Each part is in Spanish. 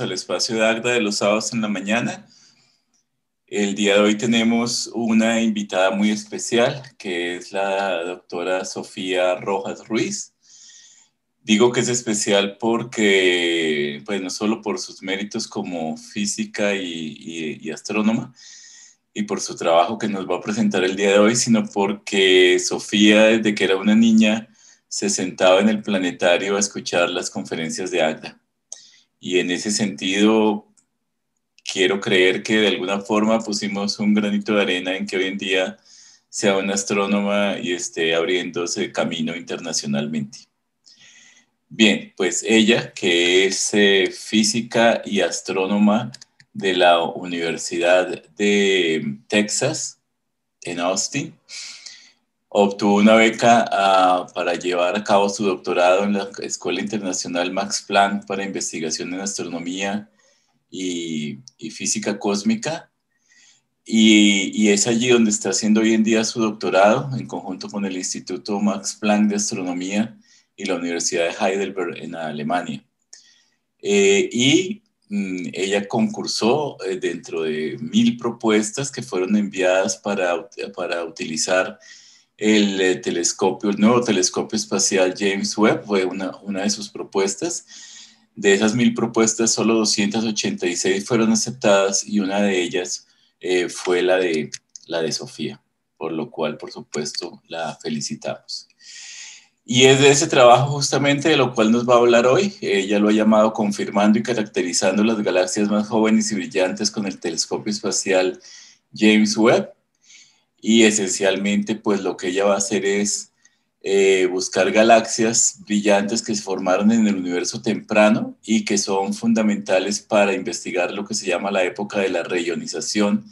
al espacio de Agda de los sábados en la mañana. El día de hoy tenemos una invitada muy especial, que es la doctora Sofía Rojas Ruiz. Digo que es especial porque, pues no solo por sus méritos como física y, y astrónoma, y por su trabajo que nos va a presentar el día de hoy, sino porque Sofía, desde que era una niña, se sentaba en el planetario a escuchar las conferencias de Agda y en ese sentido quiero creer que de alguna forma pusimos un granito de arena en que hoy en día sea una astrónoma y esté abriéndose camino internacionalmente. Bien, pues ella, que es eh, física y astrónoma de la Universidad de Texas en Austin, obtuvo una beca ah, para llevar a cabo su doctorado en la Escuela Internacional Max Planck para investigación en astronomía y, física cósmica. Y, es allí donde está haciendo hoy en día su doctorado en conjunto con el Instituto Max Planck de Astronomía y la Universidad de Heidelberg en Alemania. Eh, y mm, ella concursó eh, dentro de mil propuestas que fueron enviadas para, para utilizar el eh, telescopio, el nuevo telescopio espacial James Webb fue una, de sus propuestas. De esas mil propuestas, solo 286 fueron aceptadas y una de ellas eh, fue la de, la de Sofía, por lo cual, por supuesto, la felicitamos. Y es de ese trabajo justamente de lo cual nos va a hablar hoy. Ella lo ha llamado confirmando y caracterizando las galaxias más jóvenes y brillantes con el telescopio espacial James Webb y esencialmente pues lo que ella va a hacer es eh, buscar galaxias brillantes que se formaron en el universo temprano y que son fundamentales para investigar lo que se llama la época de la reionización,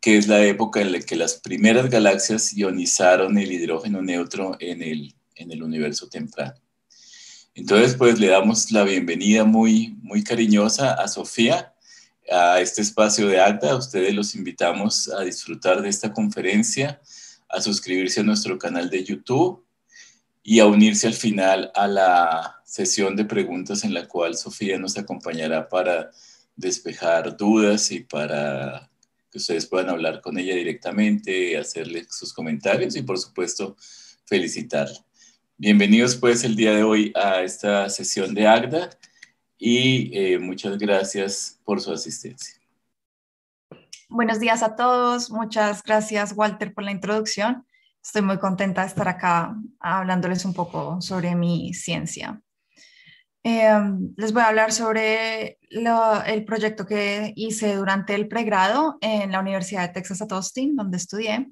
que es la época en la que las primeras galaxias ionizaron el hidrógeno neutro en el, en el universo temprano. Entonces, pues le damos la bienvenida muy, muy cariñosa a Sofía, a este espacio de ACDA. Ustedes los invitamos a disfrutar de esta conferencia, a suscribirse a nuestro canal de YouTube y a unirse al final a la sesión de preguntas en la cual Sofía nos acompañará para despejar dudas y para que ustedes puedan hablar con ella directamente, hacerle sus comentarios y por supuesto felicitarla. Bienvenidos pues el día de hoy a esta sesión de AGDA y eh, muchas gracias por su asistencia. Buenos días a todos. Muchas gracias, Walter, por la introducción. Estoy muy contenta de estar acá hablándoles un poco sobre mi ciencia. Em, les voy a hablar sobre el proyecto que hice durante el pregrado en la Universidad de Texas at Austin, donde estudié,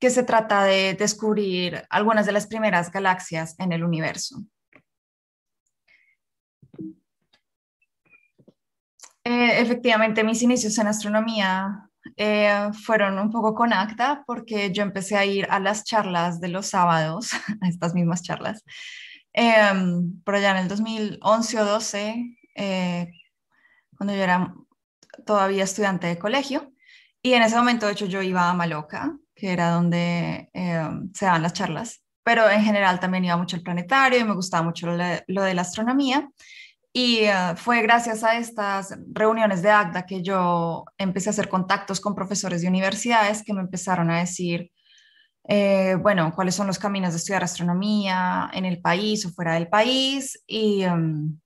que se trata de descubrir algunas de las primeras galaxias en el universo. Eh, efectivamente, mis inicios en astronomía eh, fueron un poco con acta porque yo empecé a ir a las charlas de los sábados, a estas mismas charlas, eh, por allá en el 2011 o 12, eh, cuando yo era todavía estudiante de colegio. Y en ese momento, de hecho, yo iba a Maloca, que era donde em, se daban las charlas, pero en general también iba mucho al planetario y me gustaba mucho lo de la astronomía. Y ah, fue gracias a estas reuniones de acta que yo empecé a hacer contactos con profesores de universidades que me empezaron a decir, eh, bueno, cuáles son los caminos de estudiar astronomía en el país o fuera del país. Y em,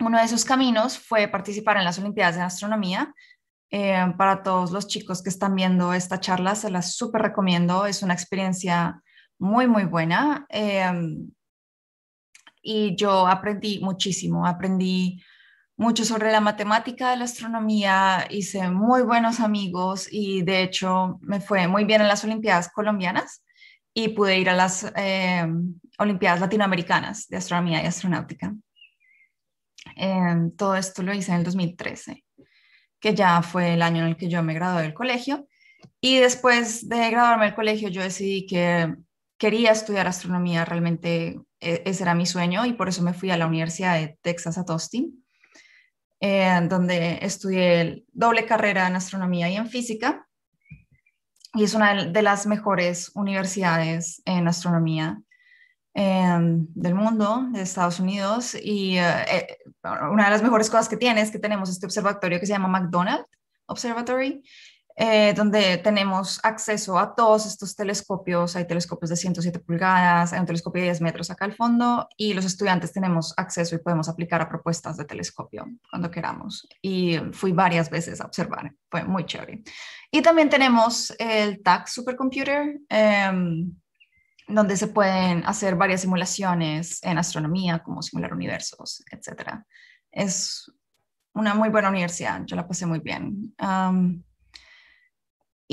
uno de esos caminos fue participar en las Olimpiadas de Astronomía. Eh, para todos los chicos que están viendo esta charla, se las súper recomiendo. Es una experiencia muy, muy buena. Em, y yo aprendí muchísimo, aprendí mucho sobre la matemática de la astronomía, hice muy buenos amigos y de hecho me fue muy bien en las Olimpiadas colombianas y pude ir a las eh, Olimpiadas Latinoamericanas de Astronomía y Astronáutica. Em, todo esto lo hice en el 2013, que ya fue el año en el que yo me gradué del colegio. Y después de graduarme del colegio, yo decidí que quería estudiar astronomía realmente e-, ese era mi sueño y por eso me fui a la Universidad de Texas a Austin, eh, donde estudié doble carrera en astronomía y en física. Y es una de las mejores universidades en astronomía em, del mundo, de Estados Unidos. Y eh, eh, una de las mejores cosas que tiene es que tenemos este observatorio que se llama McDonald Observatory, eh, donde tenemos acceso a todos estos telescopios. Hay telescopios de 107 pulgadas, hay un telescopio de 10 metros acá al fondo y los estudiantes tenemos acceso y podemos aplicar a propuestas de telescopio cuando queramos. Y fui varias veces a observar, fue muy chévere. Y también tenemos el TAC Supercomputer. Em, donde se pueden hacer varias simulaciones en astronomía, como simular universos, etc. Es una muy buena universidad, yo la pasé muy bien.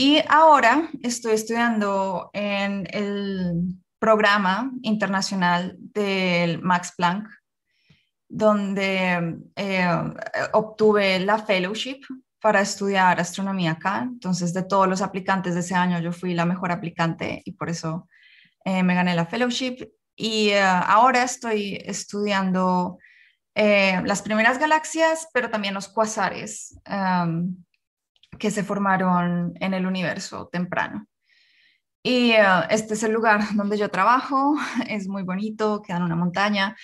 Y ahora estoy estudiando en el programa internacional del Max Planck, donde eh, obtuve la fellowship para estudiar astronomía acá. Entonces, de todos los aplicantes de ese año, yo fui la mejor aplicante y por eso eh, me gané la fellowship. Y eh, ahora estoy estudiando las primeras galaxias, pero también los cuasares. Um, que se formaron en el universo temprano. Y eh, este es el lugar donde yo trabajo, es muy bonito, queda en una montaña,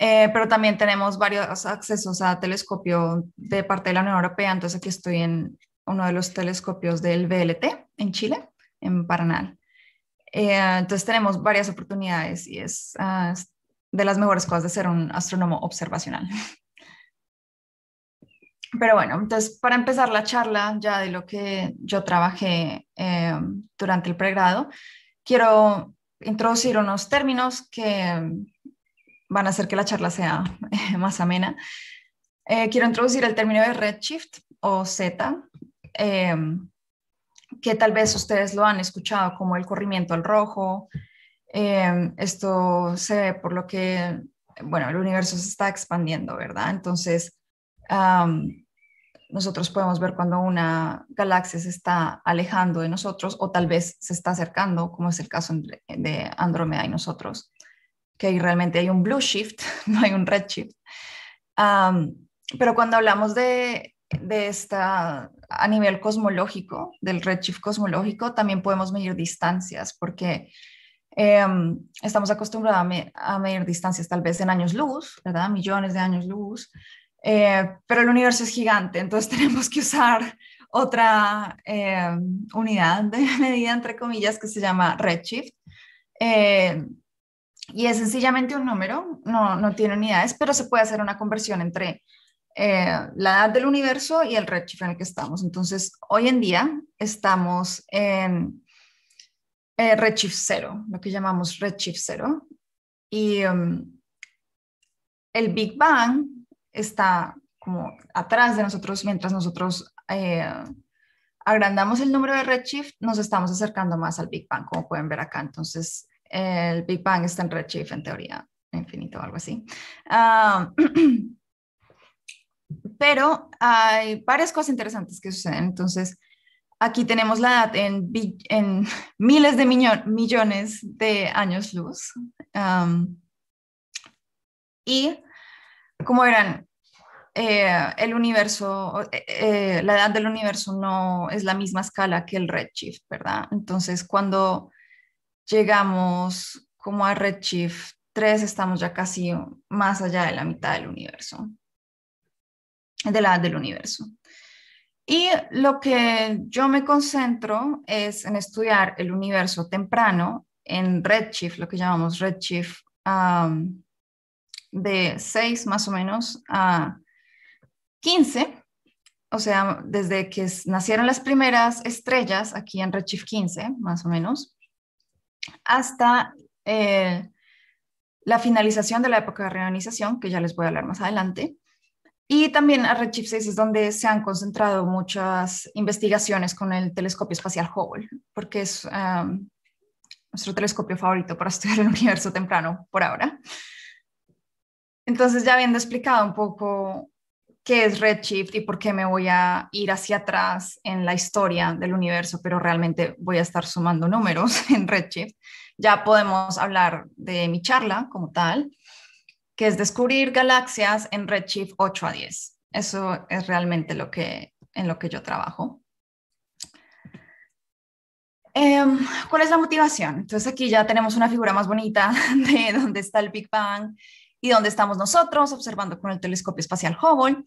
eh, pero también tenemos varios accesos a telescopio de parte de la Unión Europea, entonces aquí estoy en uno de los telescopios del BLT en Chile, en Paranal. Eh, entonces tenemos varias oportunidades y ah, es de las mejores cosas de ser un astrónomo observacional. pero bueno, entonces para empezar la charla ya de lo que yo trabajé eh, durante el pregrado, quiero introducir unos términos que van a hacer que la charla sea más amena. Eh, quiero introducir el término de redshift o Z, eh, que tal vez ustedes lo han escuchado como el corrimiento al rojo. esto se ve por lo que, bueno, el universo se está expandiendo, ¿verdad? Entonces, nosotros podemos ver cuando una galaxia se está alejando de nosotros o tal vez se está acercando, como es el caso de Andrómeda y nosotros, que ahí realmente hay un blue shift, no hay un red shift. pero cuando hablamos de, de, esta a nivel cosmológico, del redshift cosmológico, también podemos medir distancias, porque em, estamos acostumbrados a, a medir distancias tal vez en años luz, ¿verdad? Millones de años luz. Eh, pero el universo es gigante, entonces tenemos que usar otra eh, unidad de medida, entre comillas, que se llama Redshift. Eh, y es sencillamente un número, no, no tiene unidades, pero se puede hacer una conversión entre la edad del universo y el redshift en el que estamos. Entonces, hoy en día estamos en redshift cero, lo que llamamos redshift cero. Y um, el Big Bang está como atrás de nosotros mientras nosotros eh, agrandamos el número de redshift, nos estamos acercando más al Big Bang, como pueden ver acá. Entonces, el Big Bang está en redshift en teoría infinito o algo así. Ah, pero hay varias cosas interesantes que suceden. Entonces, aquí tenemos la edad en, miles de millones de años luz. Ah, y como verán, eh, el universo, eh, eh, la edad del universo no es la misma escala que el redshift, ¿verdad? Entonces, cuando llegamos como a redshift 3, estamos ya casi más allá de la mitad del universo, de la edad del universo. Y lo que yo me concentro es en estudiar el universo temprano en redshift, lo que llamamos redshift de 6 más o menos a 15, o sea, desde que nacieron las primeras estrellas aquí en Redshift 15, más o menos, hasta eh, la finalización de la época de reionización, que ya les voy a hablar más adelante. Y también a Redshift 6 es donde se han concentrado muchas investigaciones con el telescopio espacial Hubble, porque es nuestro telescopio favorito para estudiar el universo temprano por ahora. Entonces, ya habiendo explicado un poco qué es Redshift y por qué me voy a ir hacia atrás en la historia del universo, pero realmente voy a estar sumando números en Redshift. Ya podemos hablar de mi charla como tal, que es descubrir galaxias en Redshift 8 a 10. Eso es realmente lo que, en lo que yo trabajo. Em, ¿Cuál es la motivación? Entonces aquí ya tenemos una figura más bonita de dónde está el Big Bang y dónde estamos nosotros observando con el telescopio espacial Hubble.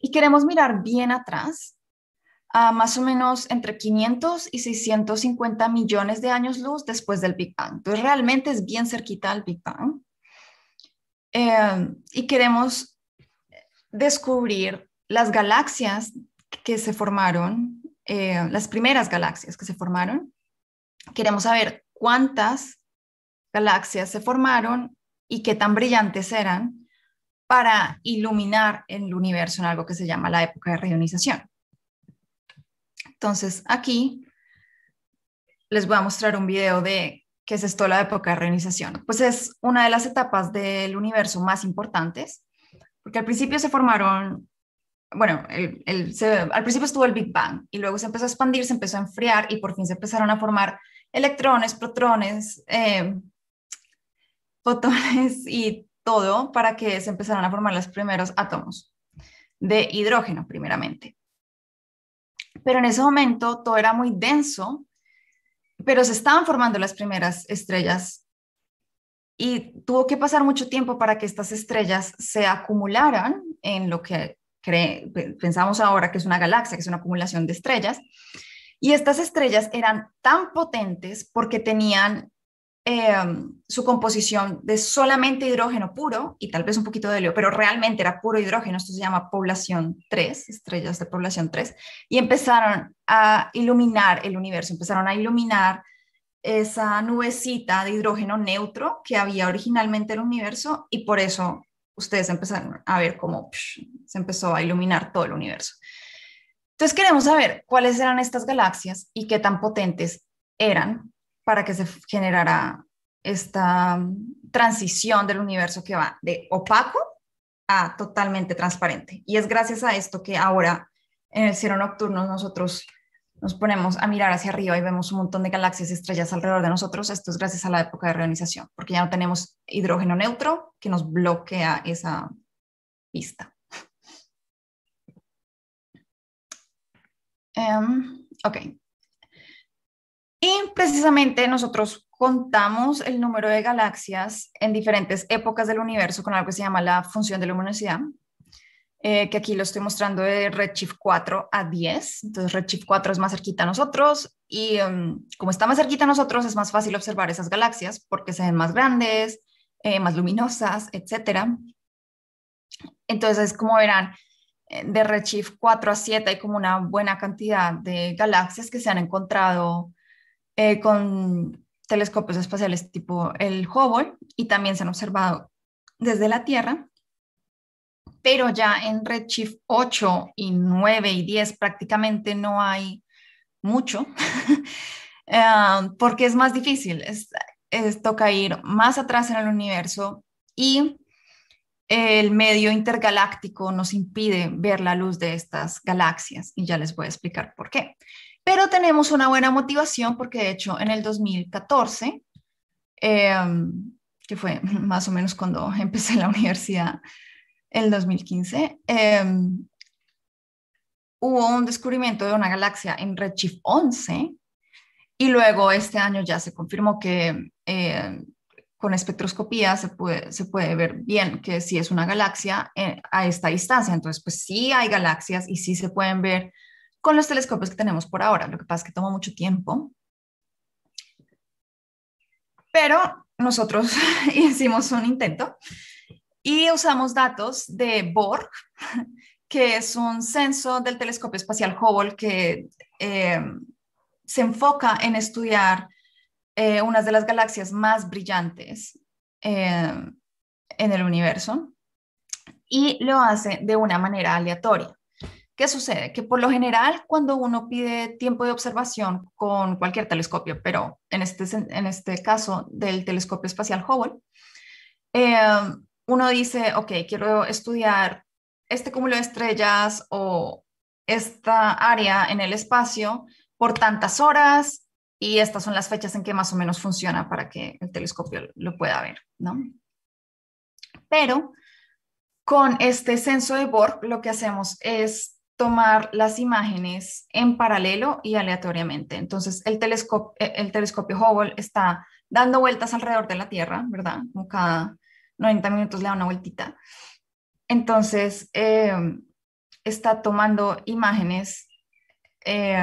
Y queremos mirar bien atrás, a más o menos entre 500 y 650 millones de años luz después del Big Bang. Entonces realmente es bien cerquita al Big Bang. Em, y queremos descubrir las galaxias que se formaron, eh, las primeras galaxias que se formaron. Queremos saber cuántas galaxias se formaron y qué tan brillantes eran para iluminar el universo en algo que se llama la época de reionización. Entonces, aquí les voy a mostrar un video de qué es esto la época de reionización. Pues es una de las etapas del universo más importantes, porque al principio se formaron, bueno, al principio estuvo el Big Bang y luego se empezó a expandir, se empezó a enfriar y por fin se empezaron a formar electrones, protones, eh, fotones y todo para que se empezaran a formar los primeros átomos de hidrógeno, primeramente. Pero en ese momento todo era muy denso, pero se estaban formando las primeras estrellas y tuvo que pasar mucho tiempo para que estas estrellas se acumularan en lo que pensamos ahora que es una galaxia, que es una acumulación de estrellas. Y estas estrellas eran tan potentes porque tenían Em, su composición de solamente hidrógeno puro y tal vez un poquito de helio, pero realmente era puro hidrógeno. Esto se llama población 3, estrellas de población 3, y empezaron a iluminar el universo, empezaron a iluminar esa nubecita de hidrógeno neutro que había originalmente el universo y por eso ustedes empezaron a ver cómo se empezó a iluminar todo el universo. Entonces queremos saber cuáles eran estas galaxias y qué tan potentes eran para que se generara esta transición del universo que va de opaco a totalmente transparente. Y es gracias a esto que ahora en el cielo nocturno nosotros nos ponemos a mirar hacia arriba y vemos un montón de galaxias y estrellas alrededor de nosotros. Esto es gracias a la época de reionización, porque ya no tenemos hidrógeno neutro que nos bloquea esa vista. Em, ok, y precisamente nosotros contamos el número de galaxias en diferentes épocas del universo con algo que se llama la función de luminosidad, eh, que aquí lo estoy mostrando de Redshift 4 a 10. Entonces Redshift 4 es más cerquita a nosotros y em, como está más cerquita a nosotros es más fácil observar esas galaxias porque se ven más grandes, eh, más luminosas, etc. Entonces, como verán, eh, de Redshift 4 a 7 hay como una buena cantidad de galaxias que se han encontrado eh, con telescopios espaciales tipo el Hubble y también se han observado desde la Tierra, pero ya en Redshift 8 y 9 y 10 prácticamente no hay mucho, eh, porque es más difícil, es, toca ir más atrás en el universo y el medio intergaláctico nos impide ver la luz de estas galaxias y ya les voy a explicar por qué. Pero tenemos una buena motivación porque de hecho en el 2014, em, que fue más o menos cuando empecé la universidad, el 2015, em, hubo un descubrimiento de una galaxia en Redshift 11 y luego este año ya se confirmó que em, con espectroscopía se puede, se puede ver bien que sí es una galaxia eh, a esta distancia. Entonces, pues sí hay galaxias y sí se pueden ver con los telescopios que tenemos por ahora. Lo que pasa es que toma mucho tiempo. Pero nosotros hicimos un intento y usamos datos de Borg, que es un censo del telescopio espacial Hubble que eh, se enfoca en estudiar eh, unas de las galaxias más brillantes eh, en el universo y lo hace de una manera aleatoria. ¿Qué sucede? Que por lo general cuando uno pide tiempo de observación con cualquier telescopio, pero en este, en este caso del telescopio espacial Hubble, em, uno dice, ok, quiero estudiar este cúmulo de estrellas o esta área en el espacio por tantas horas y estas son las fechas en que más o menos funciona para que el telescopio lo pueda ver, ¿no? Pero con este censo de Borg lo que hacemos es tomar las imágenes en paralelo y aleatoriamente. Entonces, el telescopio, eh, el telescopio Hubble está dando vueltas alrededor de la Tierra, ¿verdad? cada 90 minutos le da una vueltita. Entonces, eh, está tomando imágenes eh,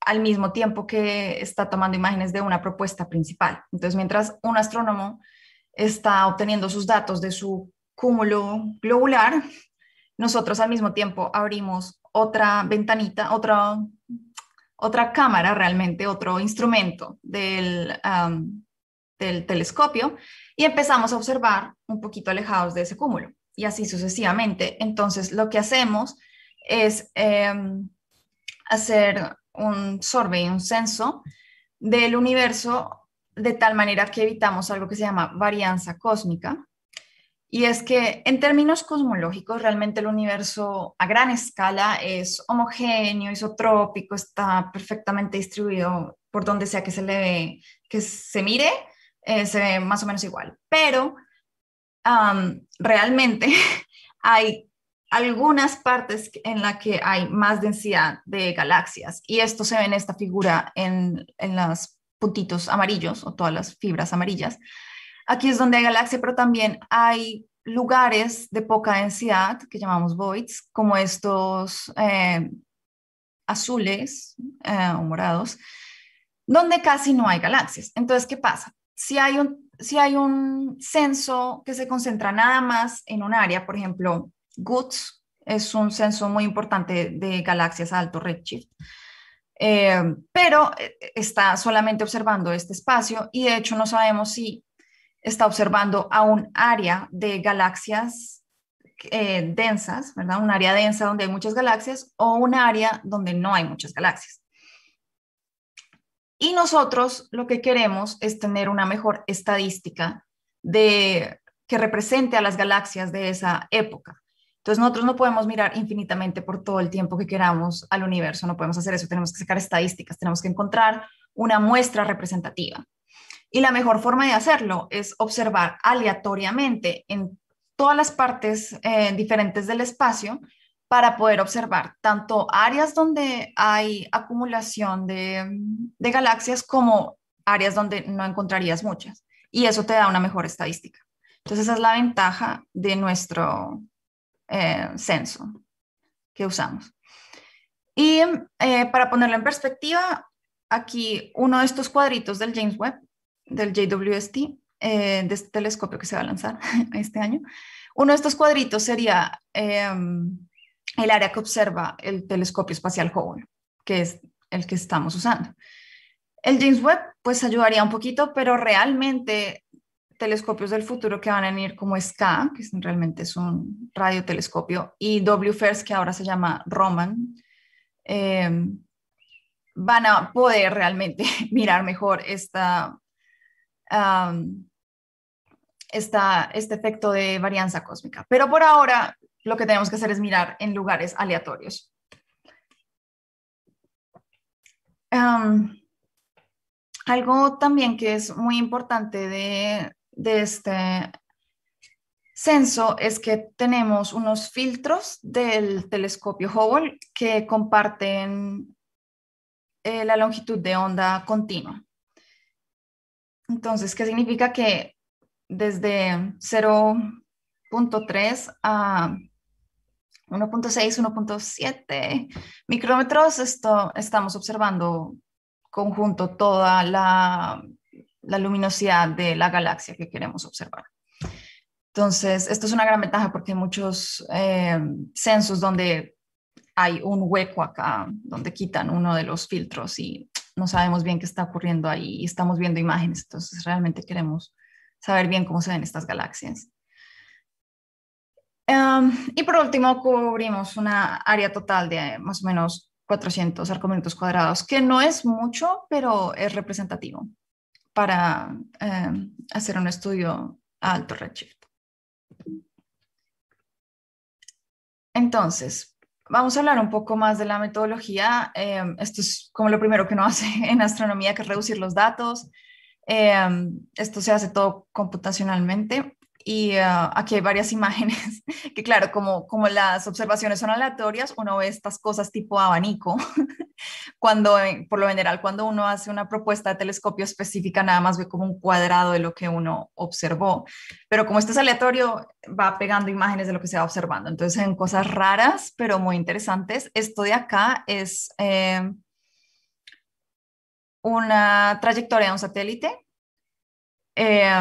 al mismo tiempo que está tomando imágenes de una propuesta principal. Entonces, mientras un astrónomo está obteniendo sus datos de su cúmulo globular, nosotros al mismo tiempo abrimos otra ventanita, otra, otra cámara realmente, otro instrumento del, del telescopio y empezamos a observar un poquito alejados de ese cúmulo y así sucesivamente. Entonces lo que hacemos es em, hacer un survey, un censo del universo de tal manera que evitamos algo que se llama varianza cósmica, y es que en términos cosmológicos, realmente el universo a gran escala es homogéneo, isotrópico, está perfectamente distribuido por donde sea que se le que se mire, eh, se ve más o menos igual. Pero realmente hay algunas partes en las que hay más densidad de galaxias y esto se ve en esta figura en, en los puntitos amarillos o todas las fibras amarillas. Aquí es donde hay galaxia, pero también hay lugares de poca densidad que llamamos voids, como estos eh, azules eh, o morados, donde casi no hay galaxias. Entonces, ¿qué pasa? Si hay un, si hay un censo que se concentra nada más en un área, por ejemplo, GOODS es un censo muy importante de galaxias a alto redshift, eh, pero está solamente observando este espacio y de hecho no sabemos si está observando a un área de galaxias eh, densas, ¿verdad? Un área densa donde hay muchas galaxias o un área donde no hay muchas galaxias. Y nosotros lo que queremos es tener una mejor estadística de que represente a las galaxias de esa época. Entonces nosotros no podemos mirar infinitamente por todo el tiempo que queramos al universo, no podemos hacer eso, tenemos que sacar estadísticas, tenemos que encontrar una muestra representativa. Y la mejor forma de hacerlo es observar aleatoriamente en todas las partes eh, diferentes del espacio para poder observar tanto áreas donde hay acumulación de, galaxias como áreas donde no encontrarías muchas. Y eso te da una mejor estadística. Entonces esa es la ventaja de nuestro eh, censo que usamos. Y eh, para ponerlo en perspectiva, aquí uno de estos cuadritos del James Webb del JWST, eh, de este telescopio que se va a lanzar este año. Uno de estos cuadritos sería em, el área que observa el telescopio espacial Hubble, que es el que estamos usando. El James Webb pues ayudaría un poquito, pero realmente telescopios del futuro que van a venir como SCA, que realmente es un radiotelescopio, y WFIRST, que ahora se llama Roman, em, van a poder realmente mirar mejor esta este efecto de varianza cósmica. Pero por ahora lo que tenemos que hacer es mirar en lugares aleatorios. algo también que es muy importante de, este censo es que tenemos unos filtros del telescopio Hubble que comparten eh, la longitud de onda continua. Entonces, ¿qué significa que desde 0.3 a 1.6, 1.7 micrómetros, esto, estamos observando conjunto toda la, luminosidad de la galaxia que queremos observar. Entonces, esto es una gran ventaja porque hay muchos eh, censos donde hay un hueco acá, donde quitan uno de los filtros y no sabemos bien qué está ocurriendo ahí y estamos viendo imágenes, entonces realmente queremos saber bien cómo se ven estas galaxias. Em, y por último, cubrimos una área total de más o menos 400 arcominutos cuadrados, que no es mucho, pero es representativo para em, hacer un estudio a alto redshift. Entonces, Vamos a hablar un poco más de la metodología. Eh, esto es como lo primero que uno hace en astronomía, que es reducir los datos. Eh, esto se hace todo computacionalmente. Y ah, aquí hay varias imágenes que, claro, como, como las observaciones son aleatorias, uno ve estas cosas tipo abanico. cuando, eh, por lo general, cuando uno hace una propuesta de telescopio específica, nada más ve como un cuadrado de lo que uno observó. Pero como esto es aleatorio, va pegando imágenes de lo que se va observando. Entonces, en cosas raras, pero muy interesantes. Esto de acá es eh, una trayectoria de un satélite. Eh,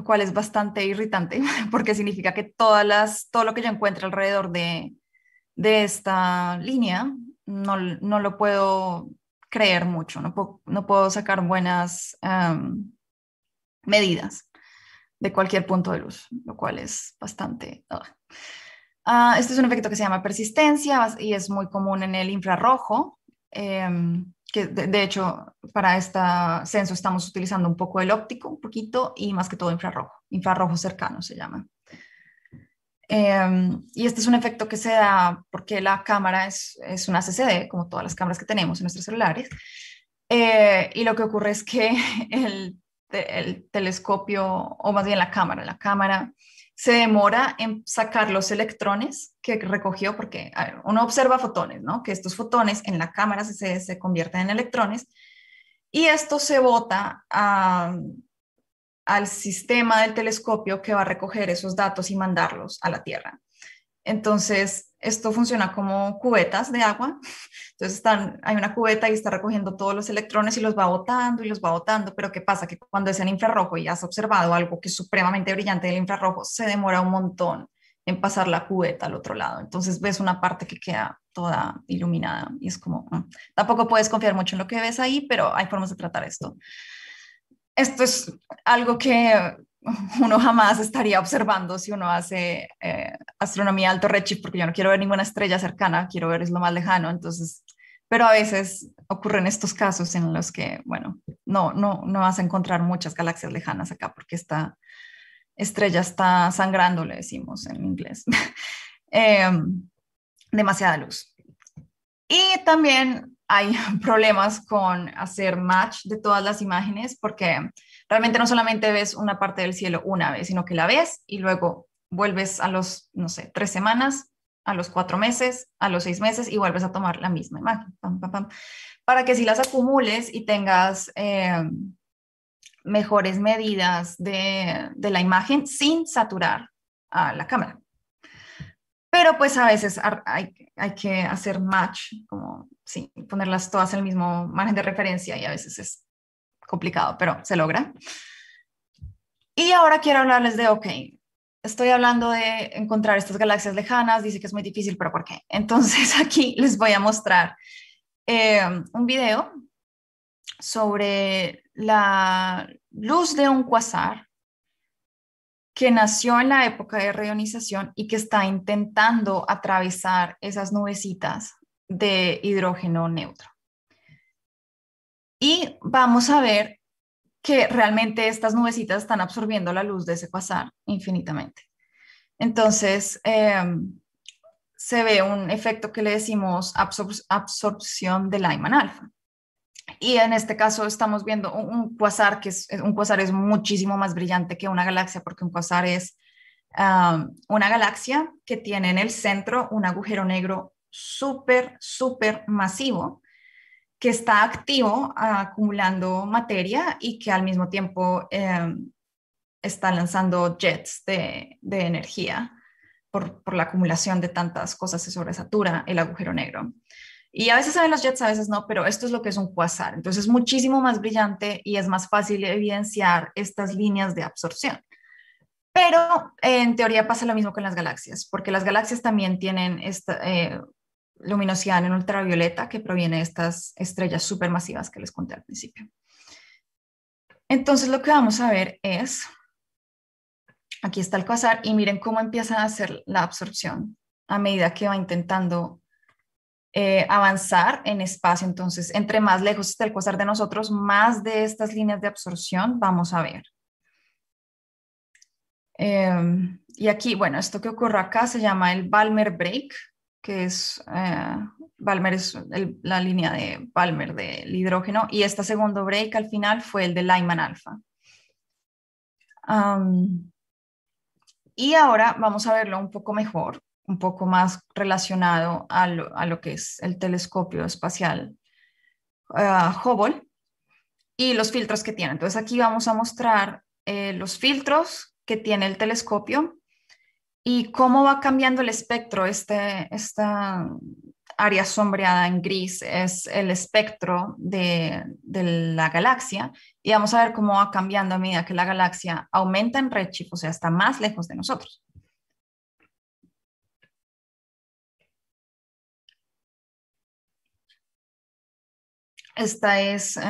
lo cual es bastante irritante porque significa que todas las, todo lo que yo encuentro alrededor de, esta línea no, lo puedo creer mucho, no puedo, sacar buenas em, medidas de cualquier punto de luz, lo cual es bastante... Ah. Ah, este es un efecto que se llama persistencia y es muy común en el infrarrojo. Em, que de, hecho para este censo estamos utilizando un poco el óptico, un poquito, y más que todo infrarrojo, infrarrojo cercano se llama. Em, y este es un efecto que se da porque la cámara es, es una CCD, como todas las cámaras que tenemos en nuestros celulares, eh, y lo que ocurre es que el, el telescopio, o más bien la cámara, la cámara se demora en sacar los electrones que recogió, porque uno observa fotones, ¿no? Que estos fotones en la cámara se, se convierten en electrones y esto se bota al sistema del telescopio que va a recoger esos datos y mandarlos a la Tierra. Entonces, esto funciona como cubetas de agua. Entonces están, hay una cubeta y está recogiendo todos los electrones y los va botando y los va botando. Pero ¿qué pasa? Que cuando es en infrarrojo y has observado algo que es supremamente brillante del infrarrojo, se demora un montón en pasar la cubeta al otro lado. Entonces ves una parte que queda toda iluminada y es como, mm. tampoco puedes confiar mucho en lo que ves ahí, pero hay formas de tratar esto. Esto es algo que uno jamás estaría observando si uno hace eh, astronomía alto redshift, porque yo no quiero ver ninguna estrella cercana, quiero ver es lo más lejano, entonces, pero a veces ocurren estos casos en los que, bueno, no, no, no vas a encontrar muchas galaxias lejanas acá porque esta estrella está sangrando, le decimos en inglés, em, demasiada luz. Y también hay problemas con hacer match de todas las imágenes porque realmente no solamente ves una parte del cielo una vez, sino que la ves y luego vuelves a los, no sé, tres semanas, a los cuatro meses, a los seis meses y vuelves a tomar la misma imagen, para que si las acumules y tengas em, mejores medidas de, la imagen sin saturar a la cámara. Pero pues a veces hay, hay, que hacer match, como ponerlas todas en el mismo margen de referencia y a veces es complicado, pero se logra. Y ahora quiero hablarles de, ok, estoy hablando de encontrar estas galaxias lejanas, dice que es muy difícil, pero ¿por qué? Entonces aquí les voy a mostrar eh, un video sobre la luz de un cuasar que nació en la época de reionización y que está intentando atravesar esas nubecitas de hidrógeno neutro. Y vamos a ver que realmente estas nubecitas están absorbiendo la luz de ese cuasar infinitamente. Entonces, em, se ve un efecto que le decimos absorción de Lyman alfa. Y en este caso estamos viendo un, cuasar que es, un es muchísimo más brillante que una galaxia porque un cuasar es una galaxia que tiene en el centro un agujero negro súper, súper masivo que está activo ah, acumulando materia y que al mismo tiempo em, está lanzando jets de, energía por, la acumulación de tantas cosas se sobresatura el agujero negro. Y a veces se ven los jets, a veces no, pero esto es lo que es un quasar. Entonces es muchísimo más brillante y es más fácil evidenciar estas líneas de absorción. Pero en teoría pasa lo mismo con las galaxias, porque las galaxias también tienen esta, eh, luminosidad en ultravioleta que proviene de estas estrellas supermasivas que les conté al principio. Entonces lo que vamos a ver es, aquí está el quasar y miren cómo empieza a hacer la absorción a medida que va intentando eh, avanzar en espacio. Entonces, entre más lejos está el quasar de nosotros, más de estas líneas de absorción vamos a ver. Em, y aquí, bueno, esto que ocurre acá se llama el Balmer Break, que es, Balmer eh, es la línea de Balmer del hidrógeno, y este segundo break al final fue el de Lyman alfa. y ahora vamos a verlo un poco mejor, un poco más relacionado a lo, que es el telescopio espacial eh, Hubble y los filtros que tiene. Entonces aquí vamos a mostrar eh, los filtros que tiene el telescopio y cómo va cambiando el espectro, este, esta área sombreada en gris es el espectro de, la galaxia y vamos a ver cómo va cambiando a medida que la galaxia aumenta en redshift, o sea, está más lejos de nosotros. Esta es eh,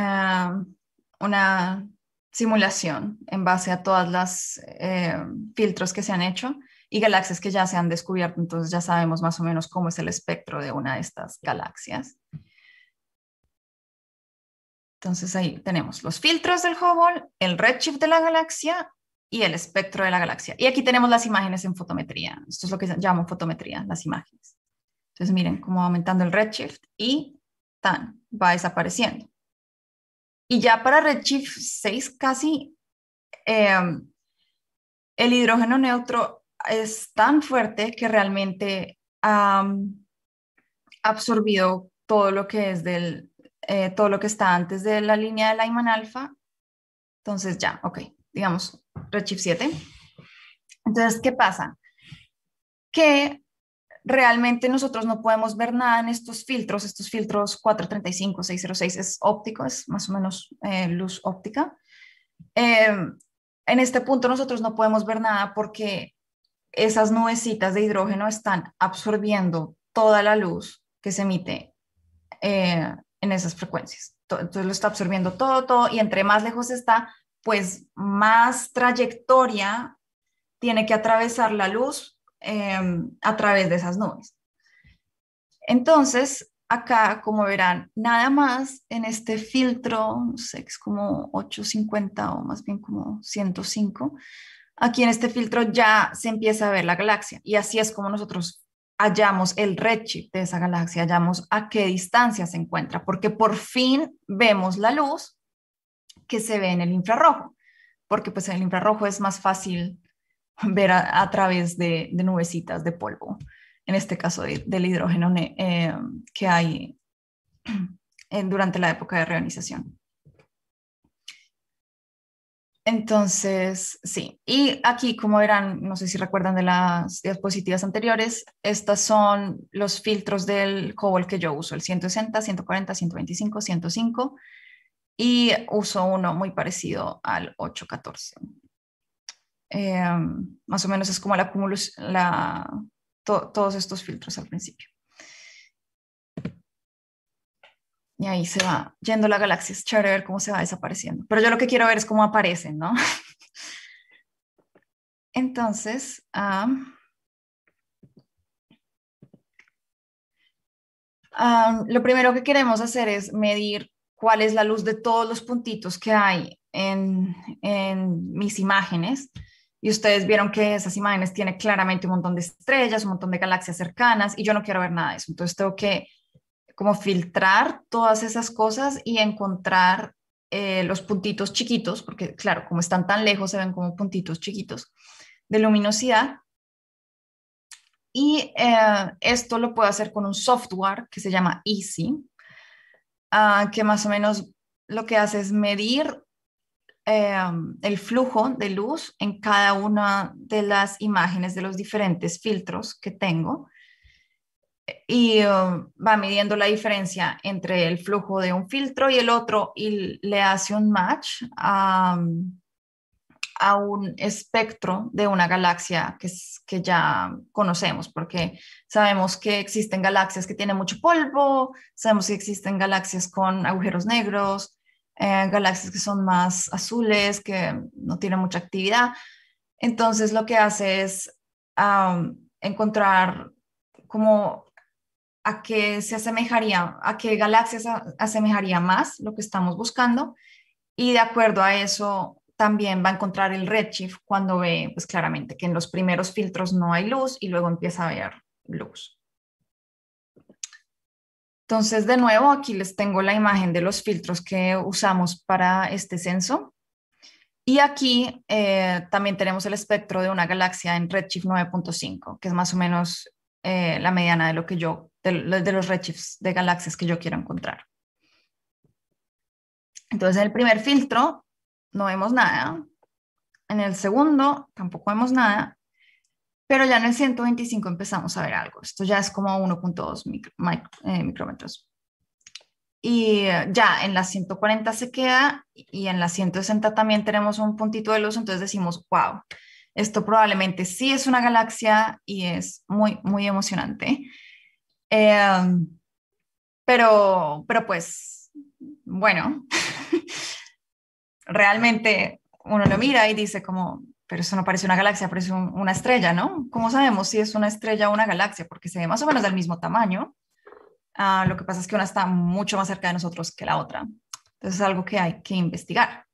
una simulación en base a todos los eh, filtros que se han hecho y galaxias que ya se han descubierto, entonces ya sabemos más o menos cómo es el espectro de una de estas galaxias. Entonces ahí tenemos los filtros del Hubble, el redshift de la galaxia y el espectro de la galaxia. Y aquí tenemos las imágenes en fotometría. Esto es lo que llamo fotometría, las imágenes. Entonces miren cómo aumentando el redshift y tan, va desapareciendo. Y ya para redshift 6 casi, eh, el hidrógeno neutro es tan fuerte que realmente ha absorbido todo lo que es del, eh, todo lo que está antes de la línea de la alfa. Entonces ya, ok, digamos, redshift 7. Entonces, ¿qué pasa? Que realmente nosotros no podemos ver nada en estos filtros, estos filtros 435, 606 es óptico, es más o menos eh, luz óptica. Em, en este punto nosotros no podemos ver nada porque esas nubecitas de hidrógeno están absorbiendo toda la luz que se emite eh, en esas frecuencias. Entonces lo está absorbiendo todo, todo, y entre más lejos está, pues más trayectoria tiene que atravesar la luz em, a través de esas nubes. Entonces, acá, como verán, nada más en este filtro, no sé, es como 850 o más bien como 105, aquí en este filtro ya se empieza a ver la galaxia y así es como nosotros hallamos el redshift de esa galaxia, hallamos a qué distancia se encuentra, porque por fin vemos la luz que se ve en el infrarrojo, porque pues en el infrarrojo es más fácil ver a, través de, nubecitas de polvo, en este caso del hidrógeno eh, que hay durante la época de reionización. Entonces, sí. Y aquí, como eran no sé si recuerdan de las diapositivas anteriores, estas son los filtros del COBOL que yo uso, el 160, 140, 125, 105, y uso uno muy parecido al 814. Em, más o menos es como la, la todos estos filtros al principio. Y ahí se va yendo la galaxia. Es chévere ver cómo se va desapareciendo. Pero yo lo que quiero ver es cómo aparecen, ¿no? Entonces, lo primero que queremos hacer es medir cuál es la luz de todos los puntitos que hay en, en mis imágenes. Y ustedes vieron que esas imágenes tienen claramente un montón de estrellas, un montón de galaxias cercanas, y yo no quiero ver nada de eso. Entonces tengo que como filtrar todas esas cosas y encontrar eh, los puntitos chiquitos, porque claro, como están tan lejos, se ven como puntitos chiquitos de luminosidad. Y eh, esto lo puedo hacer con un software que se llama Easy, ah, que más o menos lo que hace es medir eh, el flujo de luz en cada una de las imágenes de los diferentes filtros que tengo y um, va midiendo la diferencia entre el flujo de un filtro y el otro y le hace un match um, a un espectro de una galaxia que, que ya conocemos, porque sabemos que existen galaxias que tienen mucho polvo, sabemos que existen galaxias con agujeros negros, eh, galaxias que son más azules, que no tienen mucha actividad. Entonces lo que hace es um, encontrar como a qué se asemejaría, a qué galaxias asemejaría más lo que estamos buscando y de acuerdo a eso también va a encontrar el redshift cuando ve pues claramente que en los primeros filtros no hay luz y luego empieza a ver luz. Entonces, de nuevo, aquí les tengo la imagen de los filtros que usamos para este censo. Y aquí eh, también tenemos el espectro de una galaxia en redshift 9.5, que es más o menos eh, la mediana de lo que yo, de, los redshifts de galaxias que yo quiero encontrar. Entonces, en el primer filtro no vemos nada, en el segundo tampoco vemos nada, pero ya en el 125 empezamos a ver algo. Esto ya es como 1.2 eh, micrómetros. Y eh, ya en la 140 se queda y en la 160 también tenemos un puntito de luz, entonces decimos, wow, esto probablemente sí es una galaxia y es muy, muy emocionante. Em, pero, pero pues, bueno, realmente uno lo mira y dice como, pero eso no parece una galaxia, parece una estrella, ¿no? ¿Cómo sabemos si es una estrella o una galaxia? Porque se ve más o menos del mismo tamaño. Ah, lo que pasa es que una está mucho más cerca de nosotros que la otra. Entonces es algo que hay que investigar.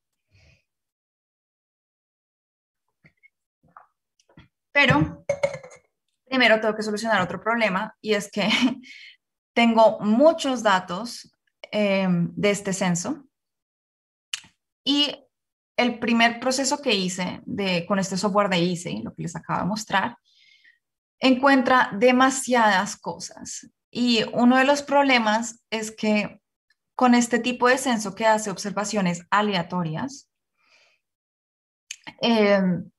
Pero primero tengo que solucionar otro problema y es que tengo muchos datos em, de este censo y el primer proceso que hice de, con este software de ICE, lo que les acabo de mostrar, encuentra demasiadas cosas. Y uno de los problemas es que con este tipo de censo que hace observaciones aleatorias, em,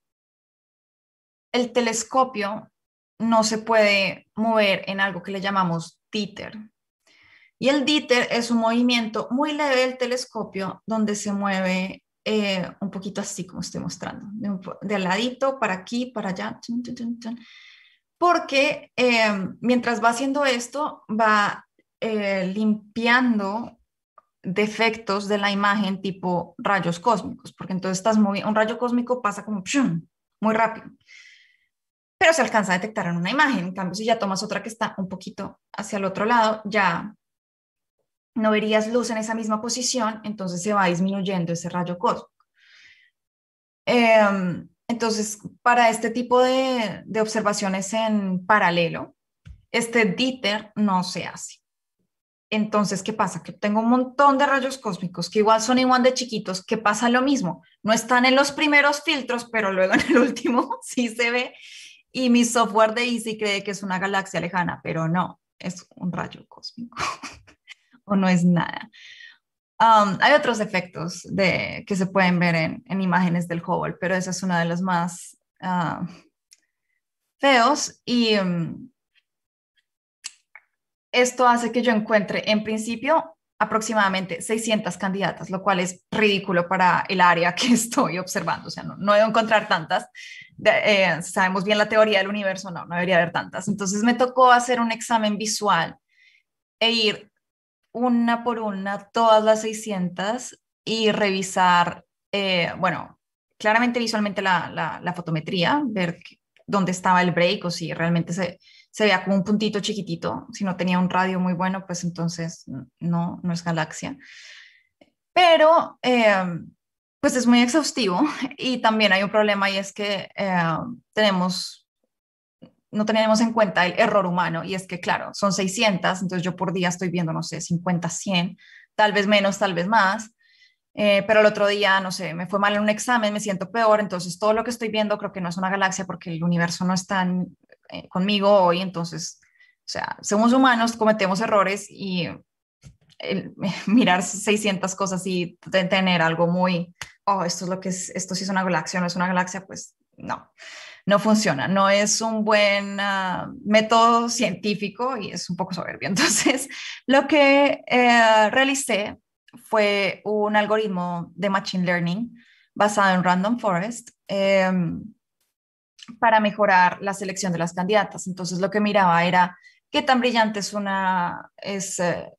el telescopio no se puede mover en algo que le llamamos títer. Y el díter es un movimiento muy leve del telescopio donde se mueve eh, un poquito así como estoy mostrando, de, ladito, para aquí, para allá, porque eh, mientras va haciendo esto, va eh, limpiando defectos de la imagen tipo rayos cósmicos, porque entonces estás un rayo cósmico pasa como muy rápido pero se alcanza a detectar en una imagen. En cambio, si ya tomas otra que está un poquito hacia el otro lado, ya no verías luz en esa misma posición, entonces se va disminuyendo ese rayo cósmico. Em, entonces, para este tipo de, observaciones en paralelo, este DITER no se hace. Entonces, ¿qué pasa? Que tengo un montón de rayos cósmicos que igual son igual de chiquitos, que pasa lo mismo. No están en los primeros filtros, pero luego en el último sí se ve y mi software de Easy cree que es una galaxia lejana, pero no, es un rayo cósmico o no es nada. Um, hay otros efectos que se pueden ver en, imágenes del Hubble, pero esa es una de las más uh, feos y um, esto hace que yo encuentre en principio aproximadamente 600 candidatas, lo cual es ridículo para el área que estoy observando. O sea, no, no debo encontrar tantas. Eh, sabemos bien la teoría del universo, no, no debería haber tantas. Entonces me tocó hacer un examen visual e ir una por una, todas las 600 y revisar, eh, bueno, claramente visualmente la, la fotometría, ver dónde estaba el break o si realmente se, se veía como un puntito chiquitito. Si no tenía un radio muy bueno, pues entonces no, no es galaxia. Pero em, pues es muy exhaustivo y también hay un problema y es que em, tenemos, no tenemos en cuenta el error humano y es que, claro, son 600, entonces yo por día estoy viendo, no sé, 50, 100, tal vez menos, tal vez más. Eh, pero el otro día, no sé, me fue mal en un examen, me siento peor, entonces todo lo que estoy viendo creo que no es una galaxia porque el universo no es tan eh, conmigo hoy, entonces, o sea, somos humanos, cometemos errores y mirar 600 cosas y tener algo muy, oh, esto es lo que es, esto sí es una galaxia, no es una galaxia, pues no, no funciona, no es un buen ah, método científico y es un poco soberbio. Entonces, lo que eh, realicé fue un algoritmo de Machine Learning basado en Random Forest. Em, para mejorar la selección de las candidatas. Entonces lo que miraba era qué tan brillante es una es eh,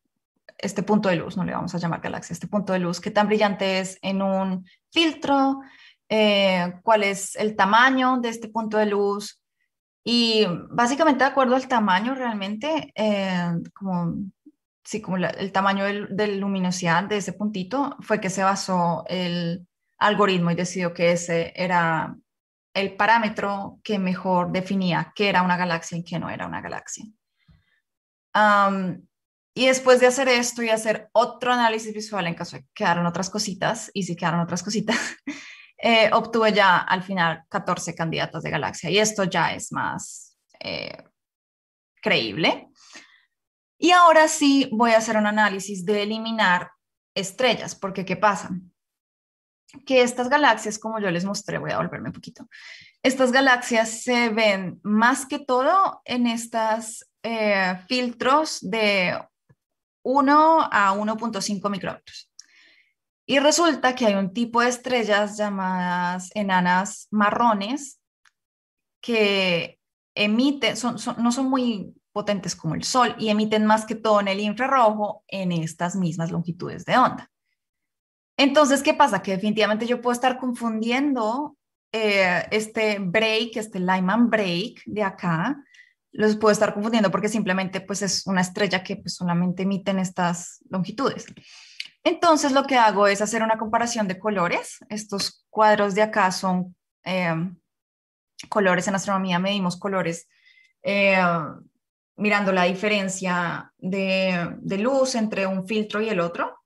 este punto de luz, no le vamos a llamar galaxia, este punto de luz, qué tan brillante es en un filtro, eh, cuál es el tamaño de este punto de luz. Y básicamente de acuerdo al tamaño realmente, eh, como, sí, como el tamaño de luminosidad de ese puntito, fue que se basó el algoritmo y decidió que ese era el parámetro que mejor definía qué era una galaxia y qué no era una galaxia. y después de hacer esto y hacer otro análisis visual en caso de que quedaran otras cositas, y si quedaron otras cositas, eh, obtuve ya al final 14 candidatos de galaxia. Y esto ya es más eh, creíble. Y ahora sí voy a hacer un análisis de eliminar estrellas, porque ¿qué pasa? que estas galaxias, como yo les mostré, voy a volverme un poquito, estas galaxias se ven más que todo en estos eh, filtros de 1 a 1.5 micrómetros. Y resulta que hay un tipo de estrellas llamadas enanas marrones que emiten, no son muy potentes como el Sol y emiten más que todo en el infrarrojo en estas mismas longitudes de onda. Entonces, ¿qué pasa? Que definitivamente yo puedo estar confundiendo eh, este break, este Lyman break de acá, los puedo estar confundiendo porque simplemente pues es una estrella que pues, solamente emiten estas longitudes. Entonces lo que hago es hacer una comparación de colores. Estos cuadros de acá son eh, colores en astronomía, medimos colores eh, mirando la diferencia de luz entre un filtro y el otro.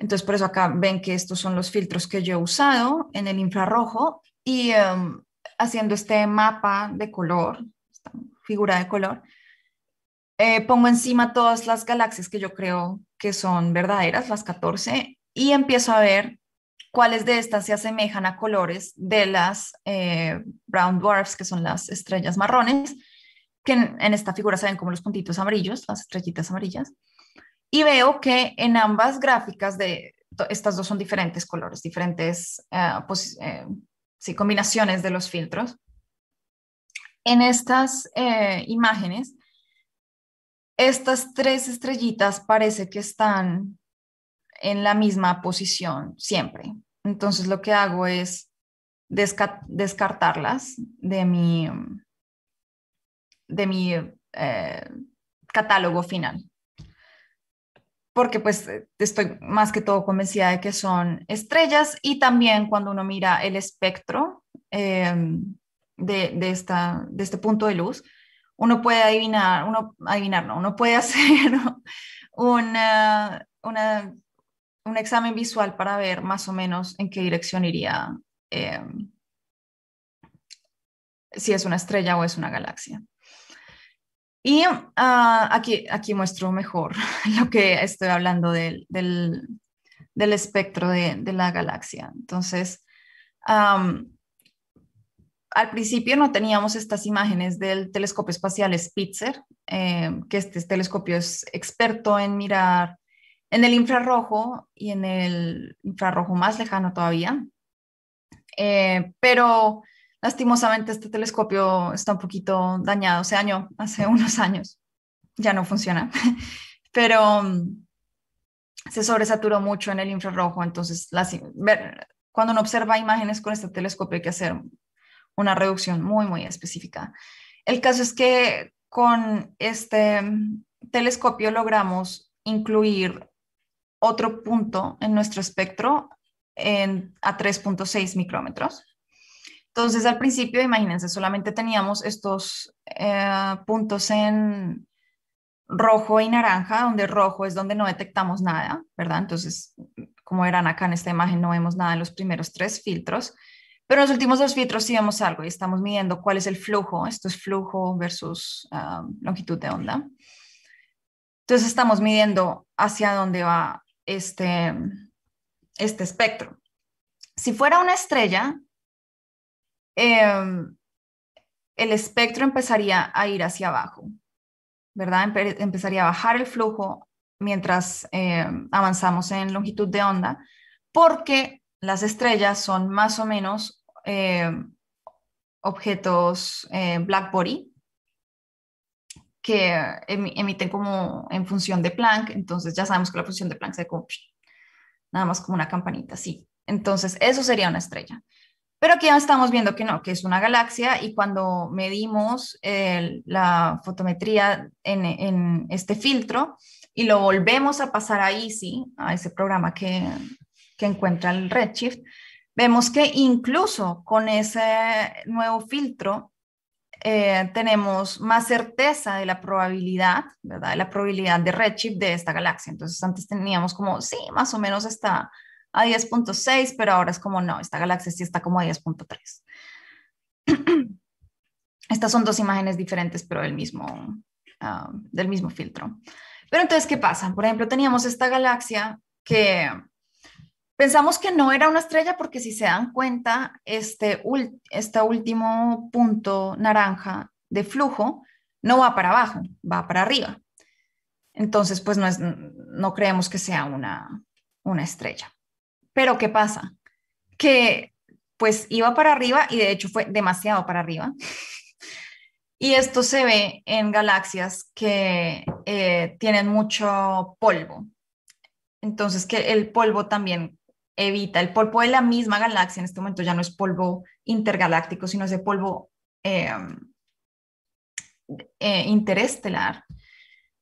Entonces, por eso acá ven que estos son los filtros que yo he usado en el infrarrojo y em, haciendo este mapa de color, esta figura de color, eh, pongo encima todas las galaxias que yo creo que son verdaderas, las 14, y empiezo a ver cuáles de estas se asemejan a colores de las eh, brown dwarfs, que son las estrellas marrones, que en, en, esta figura se ven como los puntitos amarillos, las estrellitas amarillas. Y veo que en ambas gráficas de estas dos son diferentes colores, diferentes eh, pues, eh, combinaciones de los filtros. En estas eh, imágenes, estas tres estrellitas parece que están en la misma posición siempre. Entonces lo que hago es descartarlas de mi, de mi catálogo final porque pues eh, estoy más que todo convencida de que son estrellas y también cuando uno mira el espectro em, de, esta, de este punto de luz, uno puede adivinar, uno, no, uno puede hacer un examen visual para ver más o menos en qué dirección iría, em, si es una estrella o es una galaxia. Y ah, aquí, aquí muestro mejor lo que estoy hablando del, espectro de, la galaxia. Entonces, al principio no teníamos estas imágenes del telescopio espacial Spitzer, eh, que este telescopio es experto en mirar en el infrarrojo y en el infrarrojo más lejano todavía. Eh, pero Lastimosamente este telescopio está un poquito dañado, se dañó hace unos años, ya no funciona, pero mm, se sobresaturó mucho en el infrarrojo, entonces cuando uno observa imágenes con este telescopio hay que hacer una reducción muy, muy específica. El caso es que con este mm, telescopio logramos incluir otro punto en nuestro espectro en, a 3.6 micrómetros. Entonces, al principio, imagínense, solamente teníamos estos eh, puntos en rojo y naranja, donde rojo es donde no detectamos nada, ¿verdad? Entonces, como verán acá en esta imagen, no vemos nada en los primeros tres filtros, pero en los últimos dos filtros sí vemos algo y estamos midiendo cuál es el flujo, esto es flujo versus um, longitud de onda. Entonces, estamos midiendo hacia dónde va este, este espectro. Si fuera una estrella, Em, el espectro empezaría a ir hacia abajo, ¿verdad? empezaría a bajar el flujo mientras em, avanzamos en longitud de onda, porque las estrellas son más o menos em, objetos blackbody que emiten como en función de Planck, entonces ya sabemos que la función de Planck se como nada más como una campanita, sí. Entonces, eso sería una estrella. Pero aquí ya estamos viendo que no, que es una galaxia y cuando medimos la fotometría en, este filtro y lo volvemos a pasar a Easy, a ese programa que, encuentra el Redshift, vemos que incluso con ese nuevo filtro eh, tenemos más certeza de la probabilidad, ¿verdad? De la probabilidad de Redshift de esta galaxia. Entonces antes teníamos como, sí, más o menos está a 10.6, pero ahora es como no, esta galaxia sí está como a 10.3. Estas son dos imágenes diferentes, pero del mismo, um, del mismo filtro. Pero entonces, ¿qué pasa? Por ejemplo, teníamos esta galaxia que pensamos que no era una estrella porque si se dan cuenta, este, este último punto naranja de flujo no va para abajo, va para arriba. Entonces, pues no, es, no creemos que sea una, una estrella. Pero ¿qué pasa? Que pues iba para arriba y de hecho fue demasiado para arriba. Y esto se ve en galaxias que eh, tienen mucho polvo. Entonces, que el polvo también evita, el polvo de la misma galaxia en este momento ya no es polvo intergaláctico, sino de polvo em, eh, interestelar,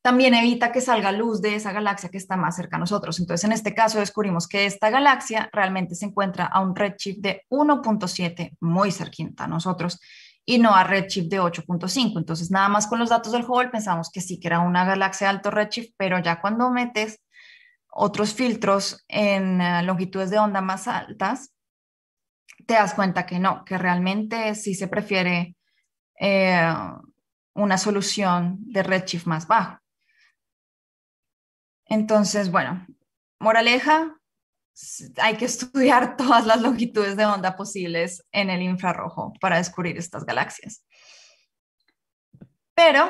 también evita que salga luz de esa galaxia que está más cerca a nosotros. Entonces, en este caso descubrimos que esta galaxia realmente se encuentra a un redshift de 1.7 muy cerquita a nosotros y no a redshift de 8.5. Entonces, nada más con los datos del Hubble pensamos que sí que era una galaxia alto redshift, pero ya cuando metes otros filtros en eh, longitudes de onda más altas, te das cuenta que no, que realmente sí se prefiere eh, una solución de redshift más bajo. Entonces, bueno, moraleja, hay que estudiar todas las longitudes de onda posibles en el infrarrojo para descubrir estas galaxias. Pero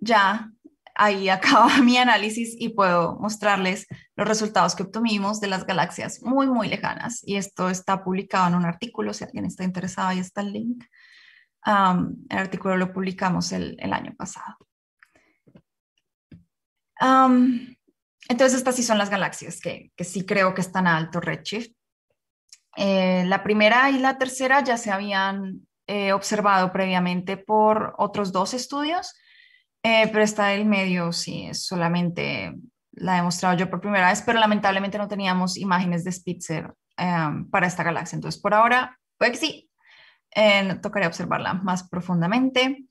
ya ahí acaba mi análisis y puedo mostrarles los resultados que obtuvimos de las galaxias muy, muy lejanas. Y esto está publicado en un artículo, si alguien está interesado, ahí está el link. el artículo lo publicamos el año pasado entonces, estas sí son las galaxias que, sí creo que están a alto redshift. Eh, la primera y la tercera ya se habían eh, observado previamente por otros dos estudios, eh, pero esta del medio sí solamente la he demostrado yo por primera vez, pero lamentablemente no teníamos imágenes de Spitzer em, para esta galaxia. Entonces, por ahora, puede que sí, tocaría observarla más profundamente.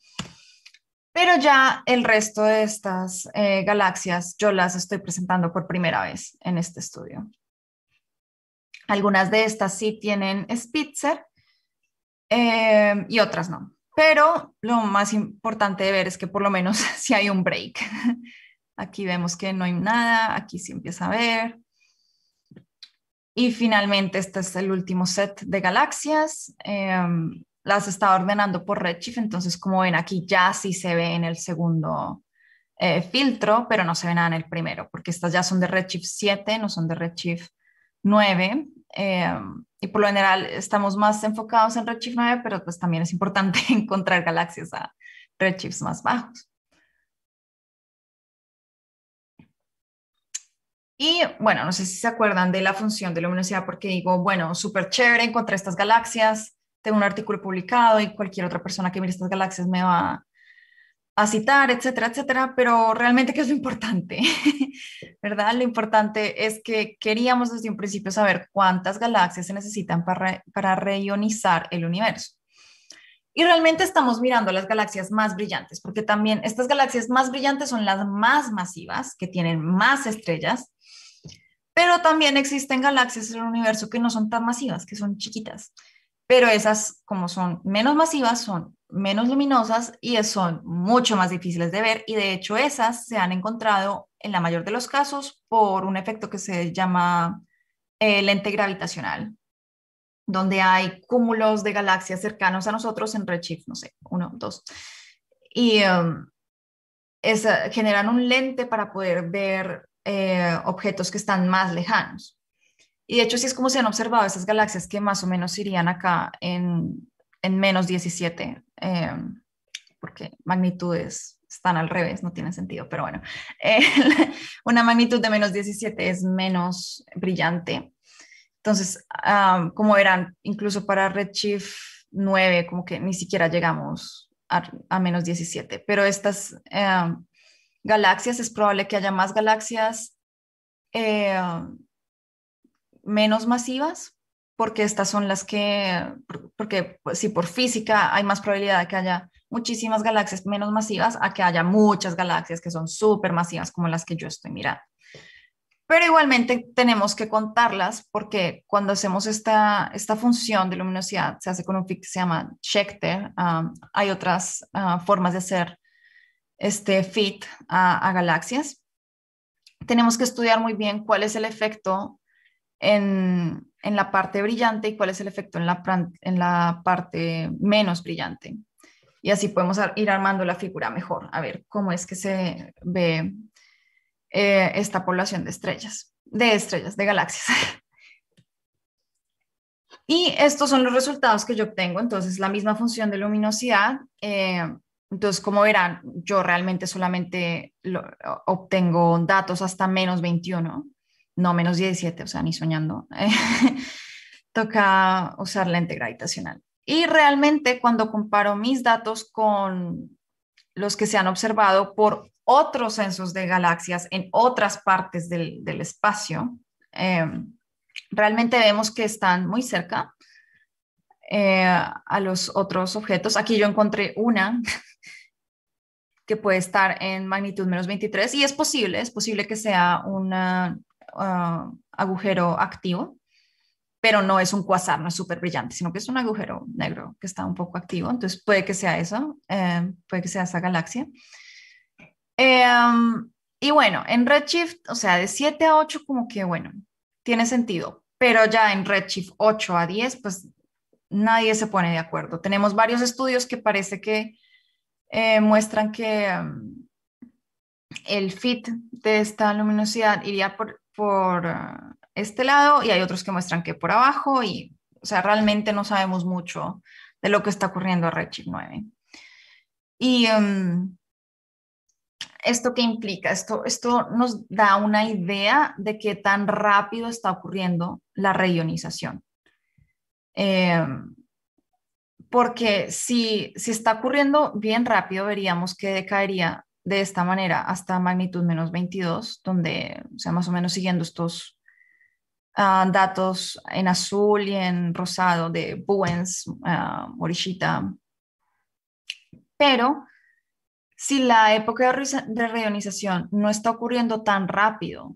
Pero ya el resto de estas eh, galaxias yo las estoy presentando por primera vez en este estudio. Algunas de estas sí tienen Spitzer em, y otras no. Pero lo más importante de ver es que por lo menos si hay un break. Aquí vemos que no hay nada, aquí sí empieza a ver. Y finalmente este es el último set de galaxias. Em, las estaba ordenando por Redshift, entonces como ven aquí ya sí se ve en el segundo eh, filtro, pero no se ve nada en el primero, porque estas ya son de Redshift 7, no son de Redshift 9. Em, y por lo general estamos más enfocados en Redshift 9, pero pues también es importante encontrar galaxias a redshifts más bajos. Y bueno, no sé si se acuerdan de la función de luminosidad, porque digo, bueno, súper chévere, encontrar estas galaxias, tengo un artículo publicado y cualquier otra persona que mire estas galaxias me va a citar, etcétera, etcétera, pero realmente qué es lo importante, ¿verdad? Lo importante es que queríamos desde un principio saber cuántas galaxias se necesitan para, para reionizar el universo. Y realmente estamos mirando las galaxias más brillantes, porque también estas galaxias más brillantes son las más masivas, que tienen más estrellas, pero también existen galaxias en el universo que no son tan masivas, que son chiquitas pero esas como son menos masivas, son menos luminosas y son mucho más difíciles de ver y de hecho esas se han encontrado en la mayor de los casos por un efecto que se llama eh, lente gravitacional, donde hay cúmulos de galaxias cercanos a nosotros en redshift, no sé, uno, dos. Y em, generan un lente para poder ver eh, objetos que están más lejanos. Y de hecho, sí es como se han observado esas galaxias que más o menos irían acá en, menos 17, em, porque magnitudes están al revés, no tiene sentido, pero bueno, eh, una magnitud de menos 17 es menos brillante. Entonces, como eran incluso para Redshift 9, como que ni siquiera llegamos a, menos 17, pero estas em, galaxias, es probable que haya más galaxias eh, menos masivas, porque estas son las que, porque pues, si por física hay más probabilidad de que haya muchísimas galaxias menos masivas a que haya muchas galaxias que son súper masivas como las que yo estoy mirando. Pero igualmente tenemos que contarlas porque cuando hacemos esta, esta función de luminosidad se hace con un fit que se llama Schechter. Um, hay otras uh, formas de hacer este fit a, a galaxias. Tenemos que estudiar muy bien cuál es el efecto en, la parte brillante y cuál es el efecto en la, parte menos brillante. Y así podemos ir armando la figura mejor, a ver cómo es que se ve eh, esta población de estrellas, de estrellas, de galaxias. Y estos son los resultados que yo obtengo. Entonces, la misma función de luminosidad. Eh, entonces, como verán, yo realmente solamente obtengo datos hasta menos 21 no menos 17, o sea, ni soñando, toca usar lente gravitacional. Y realmente cuando comparo mis datos con los que se han observado por otros censos de galaxias en otras partes del, espacio, em, realmente vemos que están muy cerca eh, a los otros objetos. Aquí yo encontré una que puede estar en magnitud menos 23 y es posible, es posible que sea una, Ah, agujero activo, pero no es un cuasar, no es súper brillante, sino que es un agujero negro que está un poco activo. Entonces puede que sea eso, eh, puede que sea esa galaxia. Eh, y bueno, en Redshift, o sea, de 7 a 8 como que, bueno, tiene sentido, pero ya en Redshift 8 a 10, pues nadie se pone de acuerdo. Tenemos varios estudios que parece que eh, muestran que mm, el fit de esta luminosidad iría por por ah, este lado y hay otros que muestran que por abajo y, o sea, realmente no sabemos mucho de lo que está ocurriendo a Redshift 9. Y em, esto qué implica? Esto, esto nos da una idea de qué tan rápido está ocurriendo la reionización. Em, porque si, si está ocurriendo bien rápido, veríamos que decaería de esta manera hasta magnitud menos 22, donde, o sea, más o menos siguiendo estos ah, datos en azul y en rosado de Buens, uh, ah, Pero si la época de reionización no está ocurriendo tan rápido,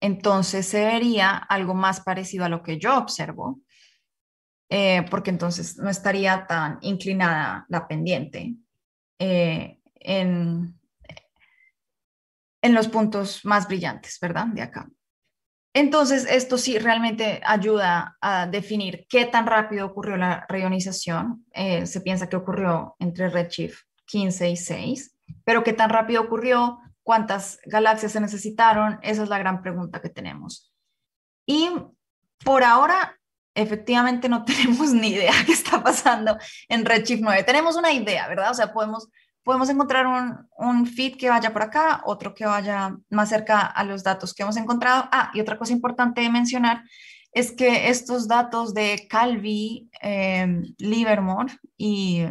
entonces se vería algo más parecido a lo que yo observo, eh, porque entonces no estaría tan inclinada la pendiente. Eh, en, los puntos más brillantes, ¿verdad? De acá. Entonces, esto sí realmente ayuda a definir qué tan rápido ocurrió la reionización. Eh, se piensa que ocurrió entre redshift 15 y 6, pero qué tan rápido ocurrió, cuántas galaxias se necesitaron, esa es la gran pregunta que tenemos. Y por ahora, efectivamente, no tenemos ni idea qué está pasando en redshift 9. Tenemos una idea, ¿verdad? O sea, podemos podemos encontrar un, un, feed que vaya por acá, otro que vaya más cerca a los datos que hemos encontrado. Ah, y otra cosa importante de mencionar es que estos datos de Calvi, em, Livermore y